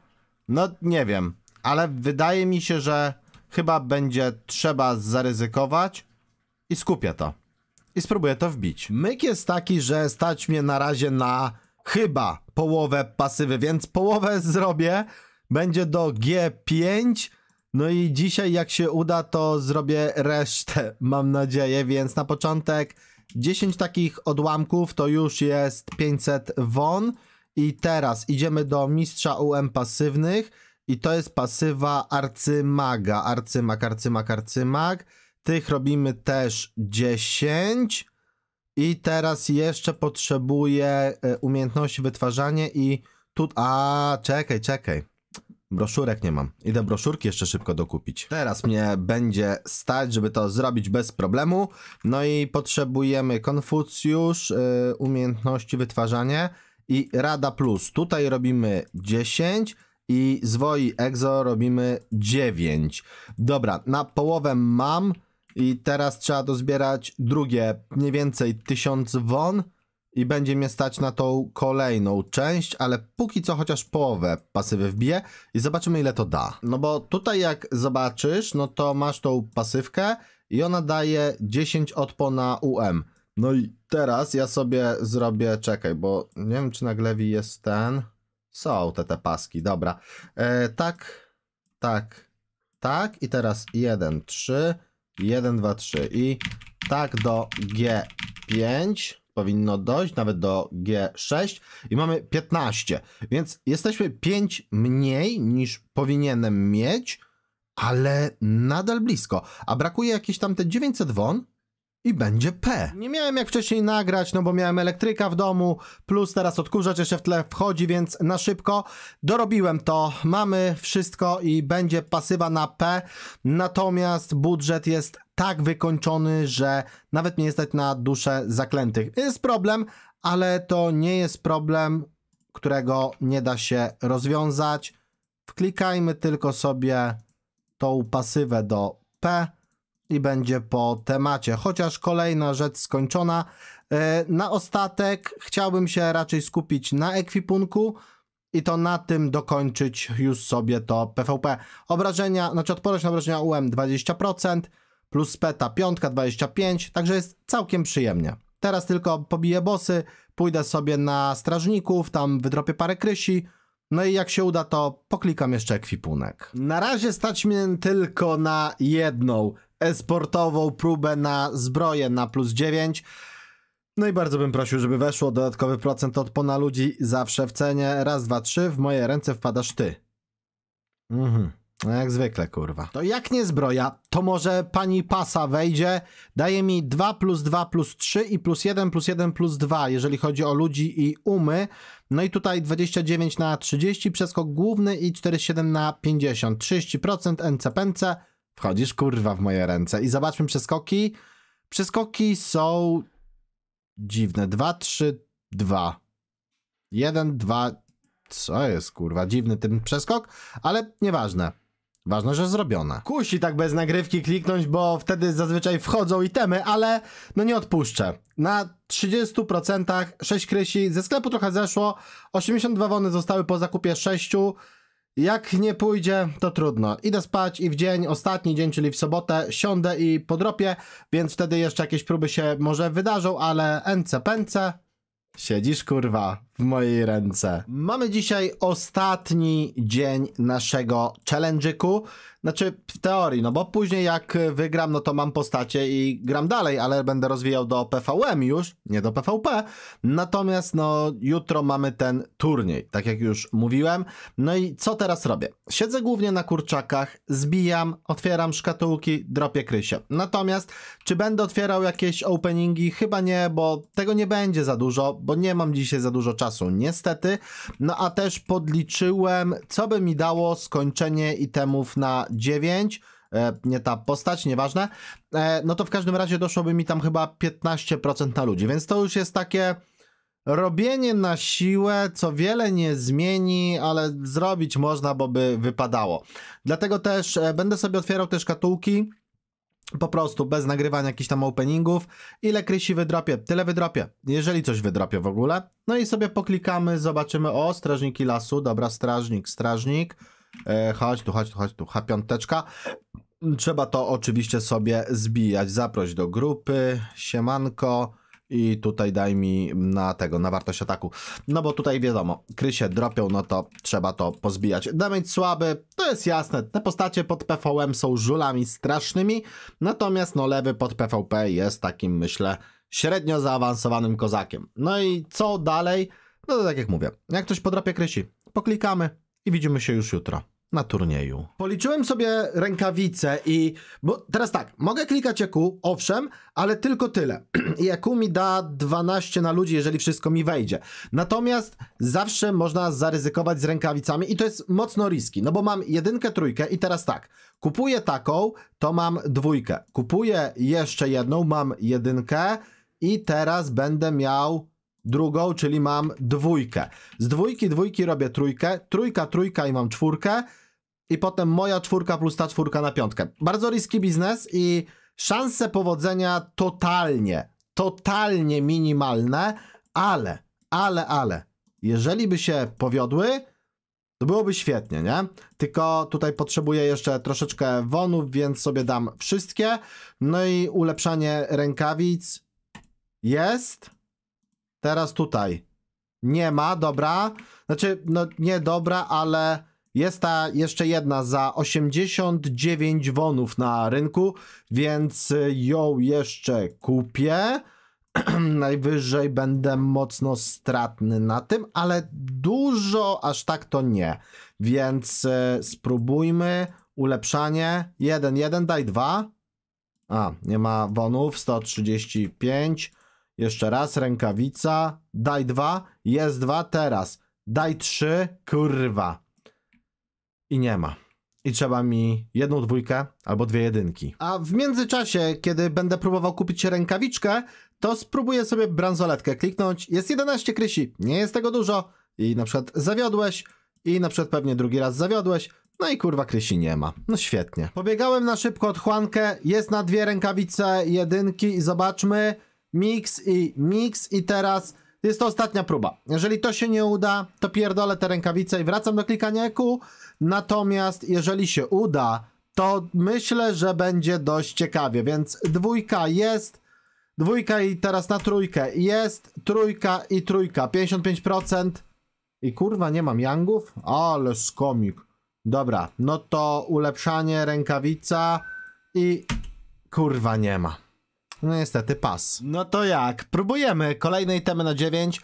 No nie wiem, ale wydaje mi się, że chyba będzie trzeba zaryzykować i skupię to. I spróbuję to wbić. Myk jest taki, że stać mnie na razie na chyba połowę pasywy, więc połowę zrobię. Będzie do G5. No i dzisiaj jak się uda, to zrobię resztę, mam nadzieję, więc na początek 10 takich odłamków to już jest 500 won. I teraz idziemy do mistrza UM pasywnych. I to jest pasywa arcymaga. Arcymag, arcymag, arcymag. Tych robimy też 10. I teraz jeszcze potrzebuję e, umiejętności wytwarzania i tu... A, czekaj, czekaj. Broszurek nie mam. Idę broszurki jeszcze szybko dokupić. Teraz mnie będzie stać, żeby to zrobić bez problemu. No i potrzebujemy Konfucjusz, yy, umiejętności wytwarzanie i Rada Plus. Tutaj robimy 10 i zwoi EXO robimy 9. Dobra, na połowę mam i teraz trzeba dozbierać drugie, mniej więcej 1000 won i będzie mnie stać na tą kolejną część, ale póki co chociaż połowę pasywy wbiję i zobaczymy ile to da. No bo tutaj jak zobaczysz, no to masz tą pasywkę i ona daje 10 odpo na UM. No i teraz ja sobie zrobię, czekaj, bo nie wiem czy na Glewi jest ten... Są te, te paski, dobra. E, tak, tak, tak i teraz 1, 3, 1, 2, 3 i tak do G5 powinno dojść, nawet do G6 i mamy 15, więc jesteśmy 5 mniej niż powinienem mieć, ale nadal blisko, a brakuje jakieś tam te 900 won, i będzie P. Nie miałem jak wcześniej nagrać, no bo miałem elektryka w domu, plus teraz odkurzacz jeszcze w tle wchodzi, więc na szybko dorobiłem to. Mamy wszystko i będzie pasywa na P, natomiast budżet jest tak wykończony, że nawet nie stać na duszę zaklętych. Jest problem, ale to nie jest problem, którego nie da się rozwiązać. Wklikajmy tylko sobie tą pasywę do P i będzie po temacie. Chociaż kolejna rzecz skończona. E, na ostatek chciałbym się raczej skupić na ekwipunku i to na tym dokończyć już sobie to PvP. Obrażenia, znaczy odporność na obrażenia UM 20%, plus speta 5 25, także jest całkiem przyjemnie. Teraz tylko pobiję bossy, pójdę sobie na strażników, tam wydropię parę krysi, no i jak się uda, to poklikam jeszcze ekwipunek. Na razie stać mnie tylko na jedną e-sportową próbę na zbroję na plus 9. No i bardzo bym prosił, żeby weszło dodatkowy procent od pona ludzi zawsze w cenie. Raz, dwa, trzy, w moje ręce wpadasz ty. Mhm. No jak zwykle, kurwa. To jak nie zbroja, to może pani pasa wejdzie, daje mi 2 plus 2 plus 3 i plus 1 plus 1 plus 2, jeżeli chodzi o ludzi i umy. No i tutaj 29 na 30, przeskok główny i 47 na 50. 30% NCPNC, Wchodzisz kurwa w moje ręce i zobaczmy przeskoki. Przeskoki są dziwne. 2, 3, 2. 1, 2. Co jest kurwa? Dziwny ten przeskok, ale nieważne. Ważne, że zrobione. Kusi tak bez nagrywki kliknąć, bo wtedy zazwyczaj wchodzą i temy, ale no nie odpuszczę. Na 30% 6 krysi, ze sklepu trochę zeszło, 82 wony zostały po zakupie 6, jak nie pójdzie, to trudno. Idę spać i w dzień, ostatni dzień, czyli w sobotę, siądę i podropię, więc wtedy jeszcze jakieś próby się może wydarzą, ale ence pęce, Siedzisz kurwa w mojej ręce. Mamy dzisiaj ostatni dzień naszego challenge'yku. Znaczy w teorii, no bo później jak e, wygram, no to mam postacie i gram dalej, ale będę rozwijał do PVM już, nie do PVP. Natomiast no jutro mamy ten turniej, tak jak już mówiłem. No i co teraz robię? Siedzę głównie na kurczakach, zbijam, otwieram szkatułki, dropię krysie. Natomiast czy będę otwierał jakieś openingi? Chyba nie, bo tego nie będzie za dużo, bo nie mam dzisiaj za dużo czasu, niestety. No a też podliczyłem, co by mi dało skończenie itemów na 9, e, nie ta postać, nieważne, e, no to w każdym razie doszłoby mi tam chyba 15% na ludzi, więc to już jest takie robienie na siłę, co wiele nie zmieni, ale zrobić można, bo by wypadało. Dlatego też e, będę sobie otwierał te szkatułki, po prostu bez nagrywania jakichś tam openingów. Ile krysi wydropię, tyle wydropię, jeżeli coś wydropię w ogóle. No i sobie poklikamy, zobaczymy, o, strażniki lasu, dobra, strażnik, strażnik, E, chodź tu, chodź tu, chodź tu. H5. Trzeba to oczywiście sobie zbijać. Zaproś do grupy. Siemanko. I tutaj daj mi na tego, na wartość ataku. No bo tutaj wiadomo, kry się dropią, no to trzeba to pozbijać. Damage słaby, to jest jasne. Te postacie pod PVM są żulami strasznymi. Natomiast no lewy pod PvP jest takim, myślę, średnio zaawansowanym kozakiem. No i co dalej? No to tak jak mówię, jak ktoś podrapie krysi, poklikamy, i widzimy się już jutro na turnieju. Policzyłem sobie rękawice i. Bo teraz tak, mogę klikać EQ, owszem, ale tylko tyle. I EQ mi da 12 na ludzi, jeżeli wszystko mi wejdzie. Natomiast zawsze można zaryzykować z rękawicami i to jest mocno riski, no bo mam jedynkę, trójkę i teraz tak, kupuję taką, to mam dwójkę. Kupuję jeszcze jedną, mam jedynkę i teraz będę miał drugą, czyli mam dwójkę. Z dwójki dwójki robię trójkę, trójka trójka i mam czwórkę i potem moja czwórka plus ta czwórka na piątkę. Bardzo riski biznes i szanse powodzenia totalnie, totalnie minimalne, ale, ale, ale, jeżeli by się powiodły, to byłoby świetnie, nie? Tylko tutaj potrzebuję jeszcze troszeczkę wonów, więc sobie dam wszystkie. No i ulepszanie rękawic jest. Teraz tutaj. Nie ma, dobra. Znaczy, no nie dobra, ale jest ta jeszcze jedna za 89 wonów na rynku, więc y, ją jeszcze kupię. Najwyżej będę mocno stratny na tym, ale dużo aż tak to nie. Więc y, spróbujmy. Ulepszanie. 1, 1, daj 2. A, nie ma wonów. 135. Jeszcze raz, rękawica. Daj dwa, jest dwa, teraz. Daj trzy, kurwa. I nie ma. I trzeba mi jedną dwójkę albo dwie jedynki. A w międzyczasie, kiedy będę próbował kupić rękawiczkę, to spróbuję sobie bransoletkę kliknąć. Jest 11 krysi, nie jest tego dużo. I na przykład zawiodłeś, i na przykład pewnie drugi raz zawiodłeś, no i kurwa Krysi nie ma. No świetnie. Pobiegałem na szybko od jest na dwie rękawice jedynki i zobaczmy mix i mix i teraz jest to ostatnia próba. Jeżeli to się nie uda, to pierdolę te rękawice i wracam do klikania EQ. Natomiast jeżeli się uda, to myślę, że będzie dość ciekawie, więc dwójka jest, dwójka i teraz na trójkę jest, trójka i trójka, 55%. I kurwa, nie mam yangów? Ale skomik. Dobra, no to ulepszanie, rękawica i kurwa nie ma. No niestety pas. No to jak? Próbujemy kolejnej temy na 9.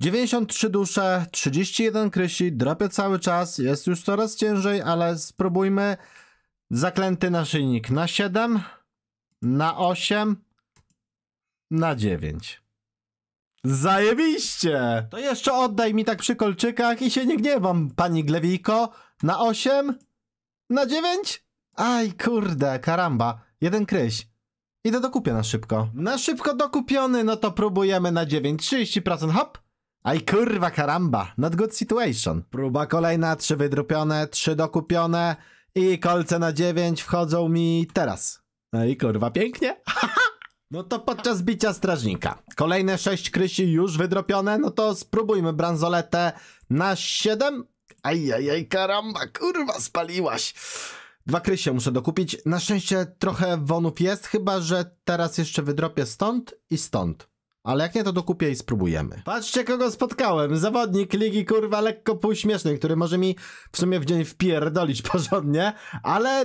93 dusze, 31 krysi, drapie cały czas, jest już coraz ciężej, ale spróbujmy. Zaklęty naszyjnik na 7, na 8, na 9. Zajebiście! To jeszcze oddaj mi tak przy kolczykach i się nie gniewam, pani Glewiko. Na 8, na 9? Aj kurde, karamba, jeden kryś. Idę do kupia szybko. Na szybko dokupiony, no to próbujemy na 9. 30% hop. Aj kurwa karamba, not good situation. Próba kolejna, 3 wydrupione, 3 dokupione i kolce na 9 wchodzą mi teraz. No i kurwa pięknie. No to podczas bicia strażnika. Kolejne 6 krysi już wydropione, no to spróbujmy bransoletę na 7. Ajajaj, karamba, kurwa, spaliłaś. Dwa krysie muszę dokupić. Na szczęście trochę wonów jest, chyba że teraz jeszcze wydropię stąd i stąd. Ale jak nie, to dokupię i spróbujemy. Patrzcie, kogo spotkałem. Zawodnik ligi, kurwa, lekko półśmieszny, który może mi w sumie w dzień wpierdolić porządnie, ale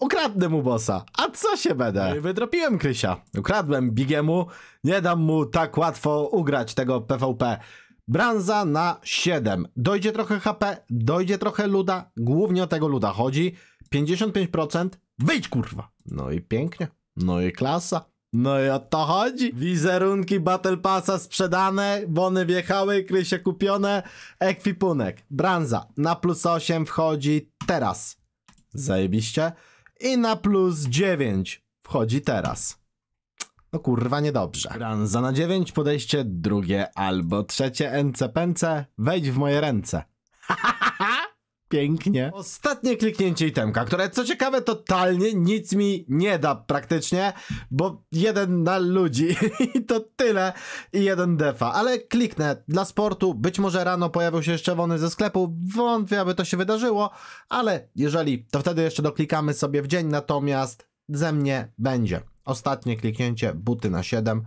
ukradnę mu bossa. A co się będę? No wydropiłem Krysia. Ukradłem Bigiemu. Nie dam mu tak łatwo ugrać tego PvP. Branza na 7. Dojdzie trochę HP, dojdzie trochę luda. Głównie o tego luda chodzi. 55% wyjdź kurwa. No i pięknie, no i klasa. No i o to chodzi. Wizerunki Battle Passa sprzedane, bony wjechały, krysie kupione, ekwipunek, branza na plus 8 wchodzi teraz. Zajebiście. I na plus 9 wchodzi teraz. No kurwa, niedobrze. Branza na 9, podejście drugie albo trzecie NCPNC, wejdź w moje ręce. Pięknie. Ostatnie kliknięcie itemka, które co ciekawe totalnie nic mi nie da praktycznie, bo jeden na ludzi i to tyle i jeden defa, ale kliknę dla sportu, być może rano pojawił się jeszcze wony ze sklepu, wątpię aby to się wydarzyło, ale jeżeli to wtedy jeszcze doklikamy sobie w dzień, natomiast ze mnie będzie. Ostatnie kliknięcie, buty na 7,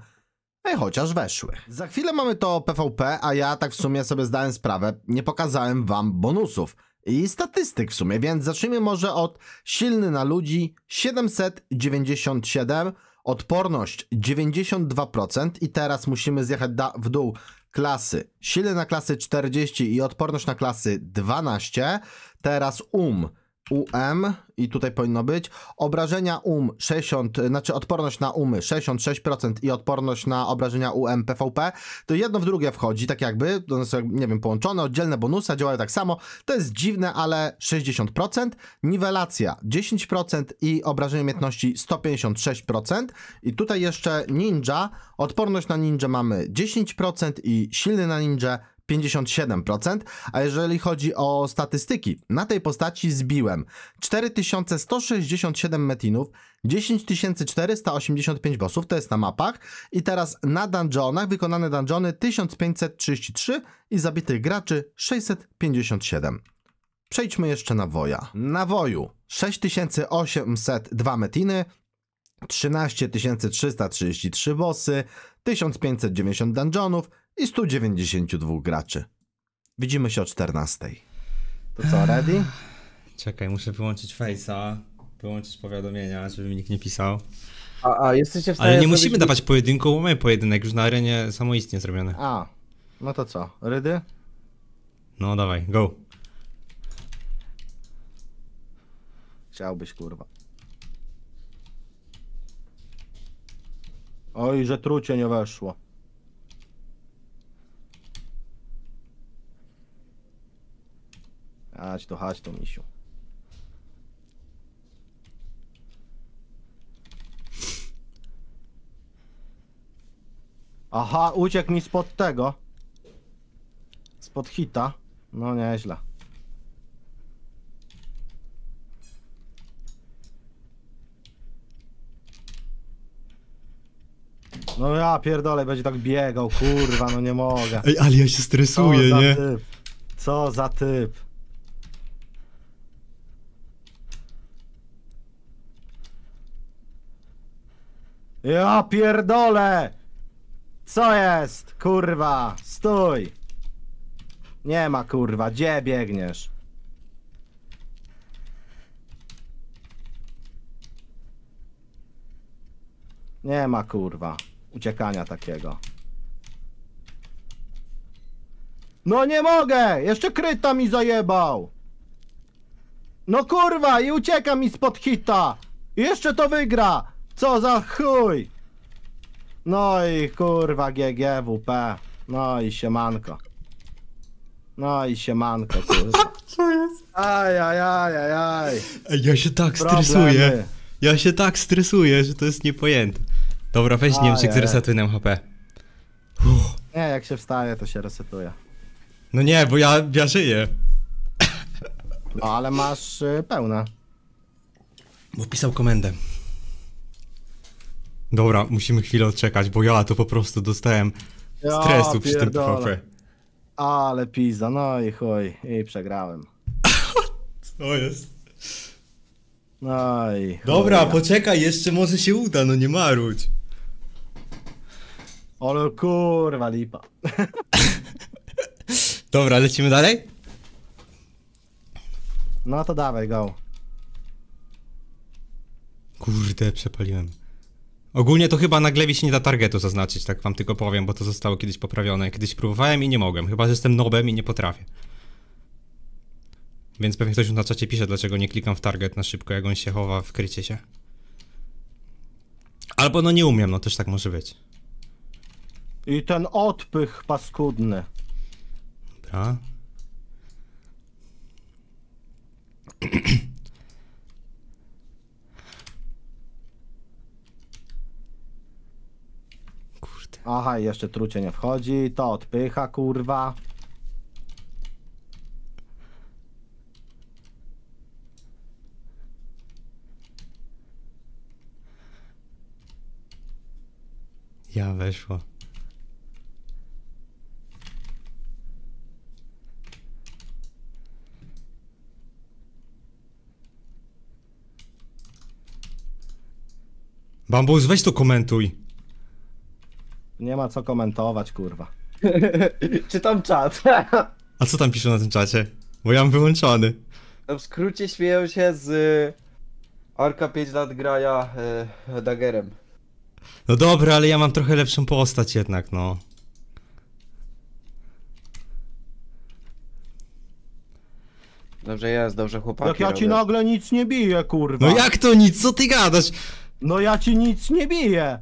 Ej, no chociaż weszły. Za chwilę mamy to PvP, a ja tak w sumie sobie zdałem sprawę, nie pokazałem wam bonusów i statystyk w sumie, więc zacznijmy może od silny na ludzi 797, odporność 92% i teraz musimy zjechać w dół klasy. Silny na klasy 40 i odporność na klasy 12. Teraz um UM i tutaj powinno być. Obrażenia UM 60, znaczy odporność na UMY 66% i odporność na obrażenia UM PVP, to jedno w drugie wchodzi, tak jakby, one są, nie wiem, połączone, oddzielne bonusy, działają tak samo. To jest dziwne, ale 60%. Niwelacja 10% i obrażenie umiejętności 156%. I tutaj jeszcze ninja, odporność na ninja mamy 10% i silny na ninja 57%, a jeżeli chodzi o statystyki, na tej postaci zbiłem 4167 metinów, 10485 bossów, to jest na mapach i teraz na dungeonach wykonane dungeony 1533 i zabitych graczy 657. Przejdźmy jeszcze na woja. Na woju 6802 metiny, 13333 bossy, 1590 dungeonów, i 192 graczy. Widzimy się o 14. To co, ready? Czekaj, muszę wyłączyć face'a, wyłączyć powiadomienia, żeby mi nikt nie pisał. A, a jesteście w stanie Ale nie musimy dawać nic? pojedynku, bo mamy pojedynek już na arenie samoistnie zrobiony. A, no to co, rydy? No dawaj, go. Chciałbyś, kurwa. Oj, że trucie nie weszło. Chodź to, chodź to, misiu. Aha, uciekł mi spod tego. Spod hita. No nieźle. No ja pierdolę, będzie tak biegał, kurwa, no nie mogę. Ej, ale ja się stresuję, Co za nie? typ. Co za typ. Ja pierdolę! Co jest? Kurwa, stój! Nie ma kurwa, gdzie biegniesz? Nie ma kurwa, uciekania takiego. No nie mogę! Jeszcze kryta mi zajebał! No kurwa i ucieka mi spod hita! jeszcze to wygra! Co za chuj! No i kurwa GGWP. No i siemanko. No i siemanko, kurwa. Co jest? Aj, aj, aj, aj, aj. Ja się tak Problemy. stresuję. Ja się tak stresuję, że to jest niepojęte. Dobra, weź Ajaj. Niemczyk, zresetuj nam HP. Uff. Nie, jak się wstaje, to się resetuje. No nie, bo ja, ja żyję. No ale masz y, pełne. Bo pisał komendę. Dobra, musimy chwilę odczekać, bo ja to po prostu dostałem ja stresu przy tym PvP. Ale pizda, no i chuj, i przegrałem. Co jest? No i chuj. Dobra, poczekaj, jeszcze może się uda, no nie marudź. Ale no kurwa lipa. Dobra, lecimy dalej? No to dawaj, go. Kurde, przepaliłem. Ogólnie to chyba na glewie się nie da targetu zaznaczyć, tak wam tylko powiem, bo to zostało kiedyś poprawione. Kiedyś próbowałem i nie mogłem, chyba że jestem nobem i nie potrafię. Więc pewnie ktoś na czacie pisze, dlaczego nie klikam w target na szybko, jak on się chowa w krycie się. Albo no nie umiem, no też tak może być. I ten odpych paskudny. Dobra. Aha, jeszcze trucie nie wchodzi. To odpycha, kurwa. Ja weszło. Bambus, weź to komentuj. Nie ma co komentować, kurwa. Czytam czat. A co tam piszą na tym czacie? Bo ja mam wyłączony. No w skrócie śmieją się z Arka y, 5 lat graja y, Dagerem. No dobra, ale ja mam trochę lepszą postać jednak, no. Dobrze jest, dobrze chłopaki Jak ja ci nagle nic nie biję, kurwa. No jak to nic? Co ty gadasz? No ja ci nic nie biję.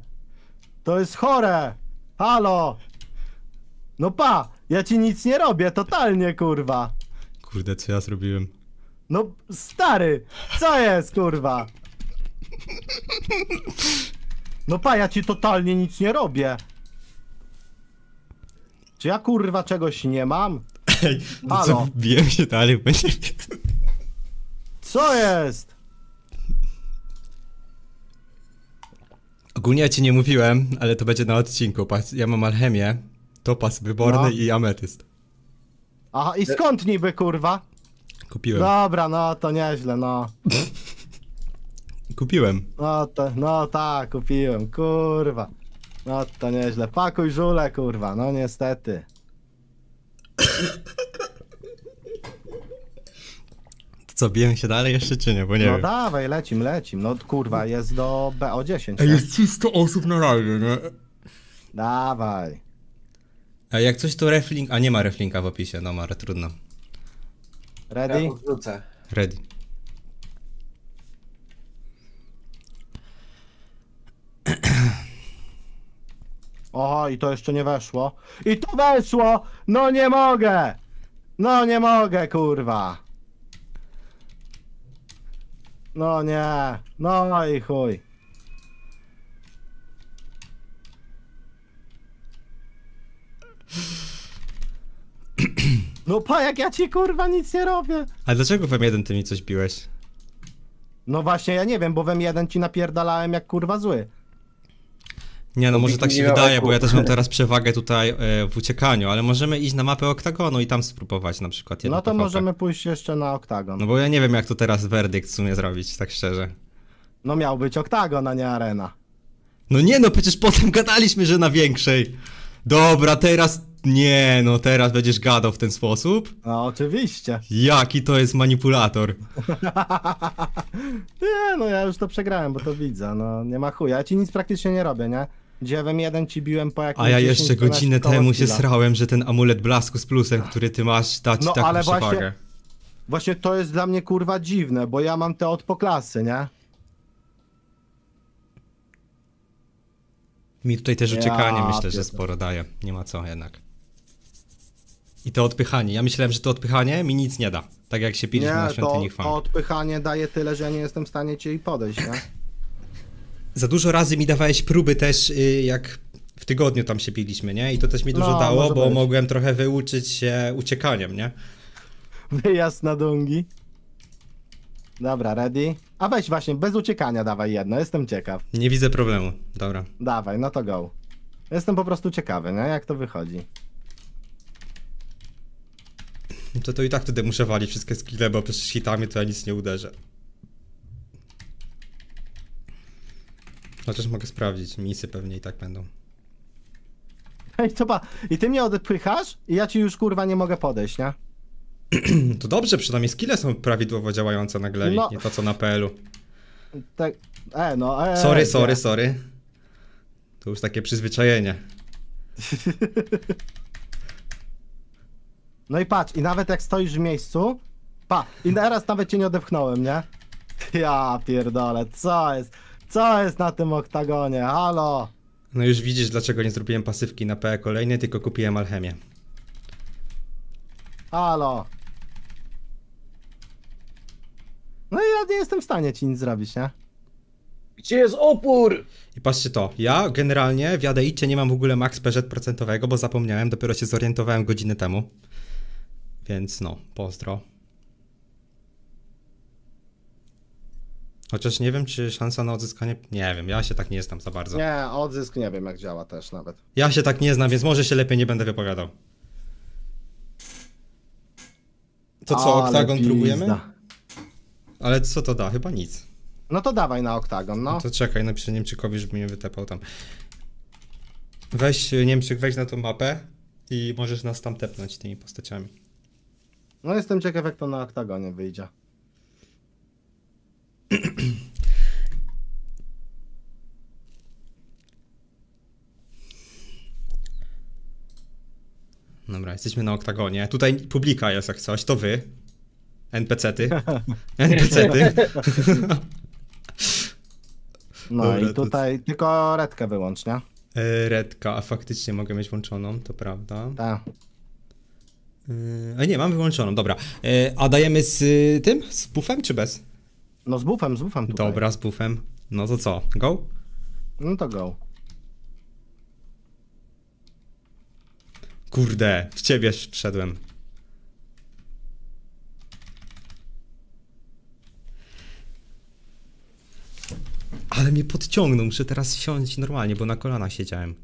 To jest chore. Halo! No pa! Ja ci nic nie robię, totalnie, kurwa! Kurde, co ja zrobiłem? No, stary! Co jest, kurwa? No pa, ja ci totalnie nic nie robię! Czy ja, kurwa, czegoś nie mam? Ej, no Halo. co, biłem się dalej, będzie... Co jest? Ogólnie ja ci nie mówiłem, ale to będzie na odcinku. ja mam alchemię, topas wyborny no. i ametyst. Aha, i skąd niby, kurwa? Kupiłem. Dobra, no to nieźle, no. kupiłem. No to, no tak, kupiłem, kurwa. No to nieźle. Pakuj żule, kurwa, no niestety. Co, bijemy się dalej jeszcze czy nie? Bo nie no wiem. dawaj, lecim, lecim. No kurwa, jest do BO10. Ej, Jest 300 osób na razie, nie? Dawaj. A jak coś to reflink, a nie ma reflinka w opisie, no ma, trudno. Ready? Ja Ready. Oho, i to jeszcze nie weszło. I to weszło! No nie mogę! No nie mogę, kurwa! No nie, no i chuj. No pa, jak ja ci kurwa nic nie robię. A dlaczego w M1 ty mi coś biłeś? No właśnie, ja nie wiem, bo w M1 ci napierdalałem jak kurwa zły. Nie, no może tak się wydaje, bo ja też mam teraz przewagę tutaj e, w uciekaniu, ale możemy iść na mapę oktagonu i tam spróbować na przykład. No to PvP. możemy pójść jeszcze na oktagon. No bo ja nie wiem, jak to teraz werdykt w sumie zrobić, tak szczerze. No miał być oktagon, a nie arena. No nie, no przecież potem gadaliśmy, że na większej. Dobra, teraz nie, no teraz będziesz gadał w ten sposób? No oczywiście. Jaki to jest manipulator? nie, no ja już to przegrałem, bo to widzę, no nie ma chuja. Ja ci nic praktycznie nie robię, nie? Dziewem jeden ci biłem po jakimś A ja jeszcze godzinę temu się srałem, że ten amulet blasku z plusem, który ty masz, dać no, taką ale przewagę. Właśnie, właśnie to jest dla mnie kurwa dziwne, bo ja mam te od poklasy, nie? Mi tutaj też uciekanie ja, myślę, że sporo daje. Nie ma co jednak. I to odpychanie. Ja myślałem, że to odpychanie mi nic nie da. Tak jak się piliśmy nie, na świątyni chwały. to odpychanie daje tyle, że ja nie jestem w stanie cię i podejść, nie? za dużo razy mi dawałeś próby też, y, jak w tygodniu tam się piliśmy, nie? I to też mi no, dużo no, dało, bo być. mogłem trochę wyuczyć się uciekaniem, nie? Wyjazd na dągi. Dobra, ready? A weź właśnie, bez uciekania dawaj jedno, jestem ciekaw. Nie widzę problemu, dobra. Dawaj, no to go. Jestem po prostu ciekawy, nie? Jak to wychodzi. To to i tak wtedy muszę walić wszystkie skille, bo przecież hitami to ja nic nie uderzę. Chociaż mogę sprawdzić, misy pewnie i tak będą. Ej, to ba, i ty mnie odpychasz i ja ci już kurwa nie mogę podejść, nie? to dobrze, przynajmniej skille są prawidłowo działające na gleli, no. nie to co na PL-u. Tak, e no, e, Sorry, sorry, sorry. To już takie przyzwyczajenie. No i patrz, i nawet jak stoisz w miejscu, pa, i teraz nawet cię nie odepchnąłem, nie? Ja pierdolę, co jest? Co jest na tym oktagonie? Halo! No już widzisz, dlaczego nie zrobiłem pasywki na PE kolejnej, tylko kupiłem alchemię. Halo! No i ja nie jestem w stanie ci nic zrobić, nie? Gdzie jest opór? I patrzcie to, ja generalnie w Jadeicie nie mam w ogóle max PZ procentowego, bo zapomniałem, dopiero się zorientowałem godzinę temu. Więc no, pozdro. Chociaż nie wiem, czy szansa na odzyskanie. Nie wiem, ja się tak nie znam za bardzo. Nie, odzysk nie wiem, jak działa też nawet. Ja się tak nie znam, więc może się lepiej nie będę wypowiadał. To co, Ale oktagon pizda. próbujemy? Ale co to da? Chyba nic. No to dawaj na oktagon, no. no to czekaj, napiszę Niemczykowi, żeby mnie wytepał tam. Weź, Niemczyk, weź na tą mapę i możesz nas tam tepnąć tymi postaciami. No jestem ciekaw, jak to na oktagonie wyjdzie. Dobra, jesteśmy na oktagonie. Tutaj publika jest jak coś, to wy. NPC-ty. NPC-ty. No Dobra, i tutaj to... tylko redkę wyłącz, nie? Redka, a faktycznie mogę mieć włączoną, to prawda. Tak. A nie, mam wyłączoną, dobra. E, a dajemy z y, tym? Z pufem czy bez? No z bufem, z bufem Dobra, z bufem. No to co, go? No to go. Kurde, w ciebie wszedłem. Ale mnie podciągnął, muszę teraz siąść normalnie, bo na kolana siedziałem.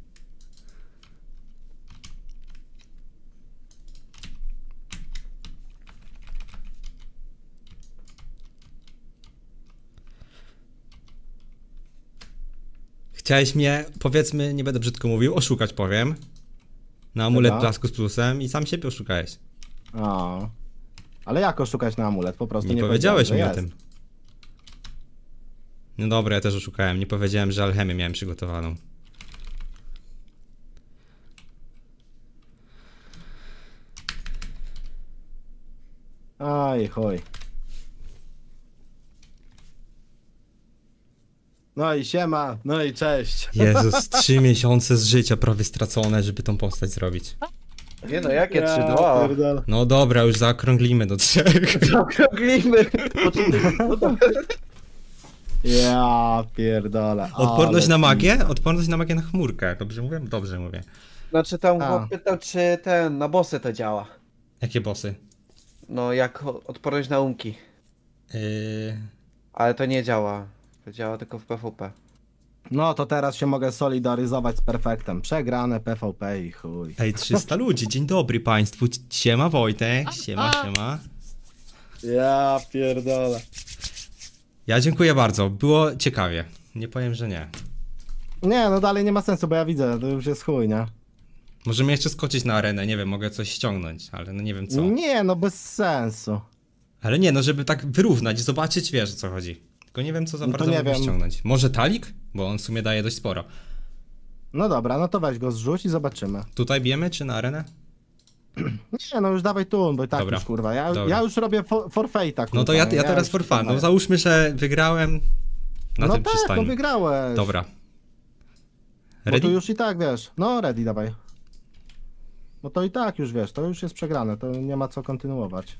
Chciałeś mnie, powiedzmy, nie będę brzydko mówił, oszukać powiem. Na amulet Dobra. z plusem i sam siebie oszukałeś. A. Ale jak oszukać na amulet? Po prostu nie, nie powiedziałeś mi o tym. No dobra, ja też oszukałem. Nie powiedziałem, że alchemię miałem przygotowaną. Aj, hoj. No i siema, no i cześć. Jezus, trzy miesiące z życia prawie stracone, żeby tą postać zrobić. Nie no, jakie ja, trzy? No dobra, już zaokrąglimy do trzech. Zaokrąglimy. No no ja pierdolę. Odporność na magię? Odporność na magię na chmurkę. Dobrze mówię? Dobrze mówię. Znaczy tam A. pytał, czy ten, na bossy to działa. Jakie bossy? No, jak odporność na umki. Yy... Ale to nie działa. To działa tylko w PvP. No to teraz się mogę solidaryzować z Perfektem. Przegrane PvP i chuj. Ej, 300 ludzi, dzień dobry państwu. Siema Wojtek, siema, siema. Ja pierdolę. Ja dziękuję bardzo, było ciekawie. Nie powiem, że nie. Nie, no dalej nie ma sensu, bo ja widzę, to już jest chuj, nie? Możemy jeszcze skoczyć na arenę, nie wiem, mogę coś ściągnąć, ale no nie wiem co. Nie, no bez sensu. Ale nie, no żeby tak wyrównać, zobaczyć, wiesz o co chodzi. Tylko nie wiem, co za no bardzo mogę ściągnąć. Może talik? Bo on w sumie daje dość sporo. No dobra, no to weź go zrzuć i zobaczymy. Tutaj bijemy, czy na arenę? Nie, no już dawaj tu, bo i tak dobra. już kurwa. Ja, ja już robię for, forfeita. No to ja, ja, ja teraz forfa. No załóżmy, że wygrałem. Na no tym tak, to no wygrałeś. Dobra. Ready? Bo tu już i tak wiesz. No, ready, dawaj. Bo to i tak już wiesz, to już jest przegrane, to nie ma co kontynuować.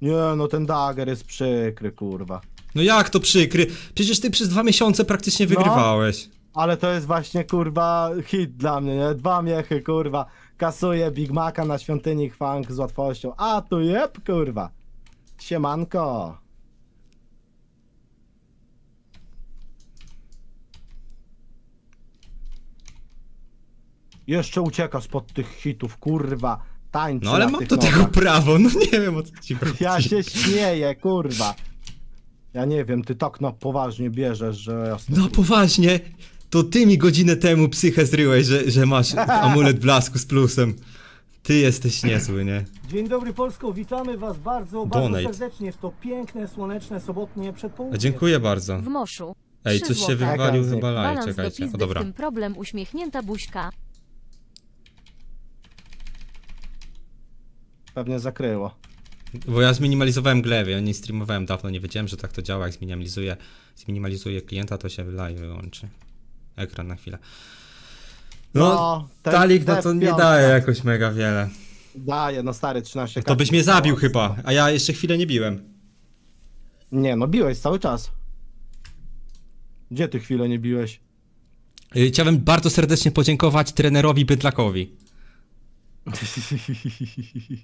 Nie, no ten dagger jest przykry, kurwa. No jak to przykry? Przecież ty przez dwa miesiące praktycznie no, wygrywałeś. No, ale to jest właśnie, kurwa, hit dla mnie, nie? Dwa miechy, kurwa. Kasuję Big Maca na świątyni Funk z łatwością. A tu jeb, kurwa. Siemanko. Jeszcze ucieka spod tych hitów, kurwa tańczy. No ale mam do tego prawo, no nie wiem o co ci chodzi. Ja się śmieję, kurwa. Ja nie wiem, ty tak na poważnie bierzesz, że... Jasno... No poważnie? To ty mi godzinę temu psychę zryłeś, że, że masz amulet blasku z plusem. Ty jesteś niezły, nie? Dzień dobry Polsko, witamy was bardzo, Donate. bardzo serdecznie w to piękne, słoneczne, sobotnie przedpołudnie. Dziękuję bardzo. W Moszu. Ej, coś się wywalił chyba tak, tak, live, czekajcie. O, dobra. problem uśmiechnięta buźka. Pewnie zakryło. Bo ja zminimalizowałem glewie, ja nie streamowałem dawno, nie wiedziałem, że tak to działa, jak zminimalizuję, zminimalizuję klienta, to się live wyłączy. Ekran na chwilę. No, no talik no to nie daje jakoś mega wiele. Daje, no stary, 13 no To byś mnie zabił chyba, a ja jeszcze chwilę nie biłem. Nie, no biłeś cały czas. Gdzie ty chwilę nie biłeś? Y, chciałbym bardzo serdecznie podziękować trenerowi Bydlakowi.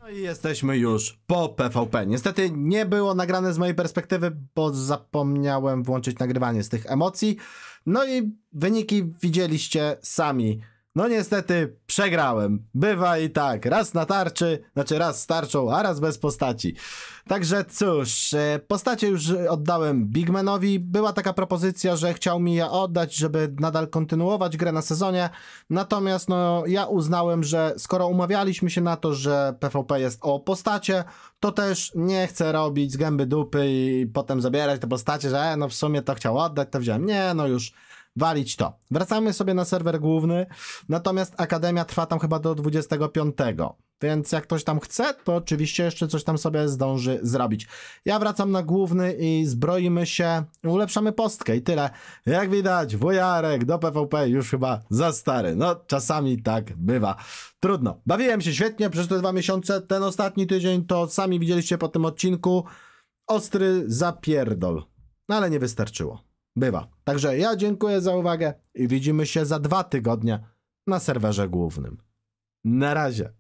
No i jesteśmy już po PvP. Niestety nie było nagrane z mojej perspektywy, bo zapomniałem włączyć nagrywanie z tych emocji. No i wyniki widzieliście sami. No niestety przegrałem. Bywa i tak. Raz na tarczy, znaczy raz z tarczą, a raz bez postaci. Także cóż, e, postacie już oddałem Bigmanowi. Była taka propozycja, że chciał mi je oddać, żeby nadal kontynuować grę na sezonie. Natomiast no, ja uznałem, że skoro umawialiśmy się na to, że PvP jest o postacie, to też nie chcę robić z gęby dupy i potem zabierać te postacie, że e, no w sumie to chciał oddać, to wziąłem. Nie, no już walić to. Wracamy sobie na serwer główny, natomiast Akademia trwa tam chyba do 25. Więc jak ktoś tam chce, to oczywiście jeszcze coś tam sobie zdąży zrobić. Ja wracam na główny i zbroimy się, ulepszamy postkę i tyle. Jak widać, wujarek do PvP już chyba za stary. No, czasami tak bywa. Trudno. Bawiłem się świetnie przez te dwa miesiące. Ten ostatni tydzień to sami widzieliście po tym odcinku. Ostry zapierdol. No, ale nie wystarczyło bywa. Także ja dziękuję za uwagę i widzimy się za dwa tygodnie na serwerze głównym. Na razie.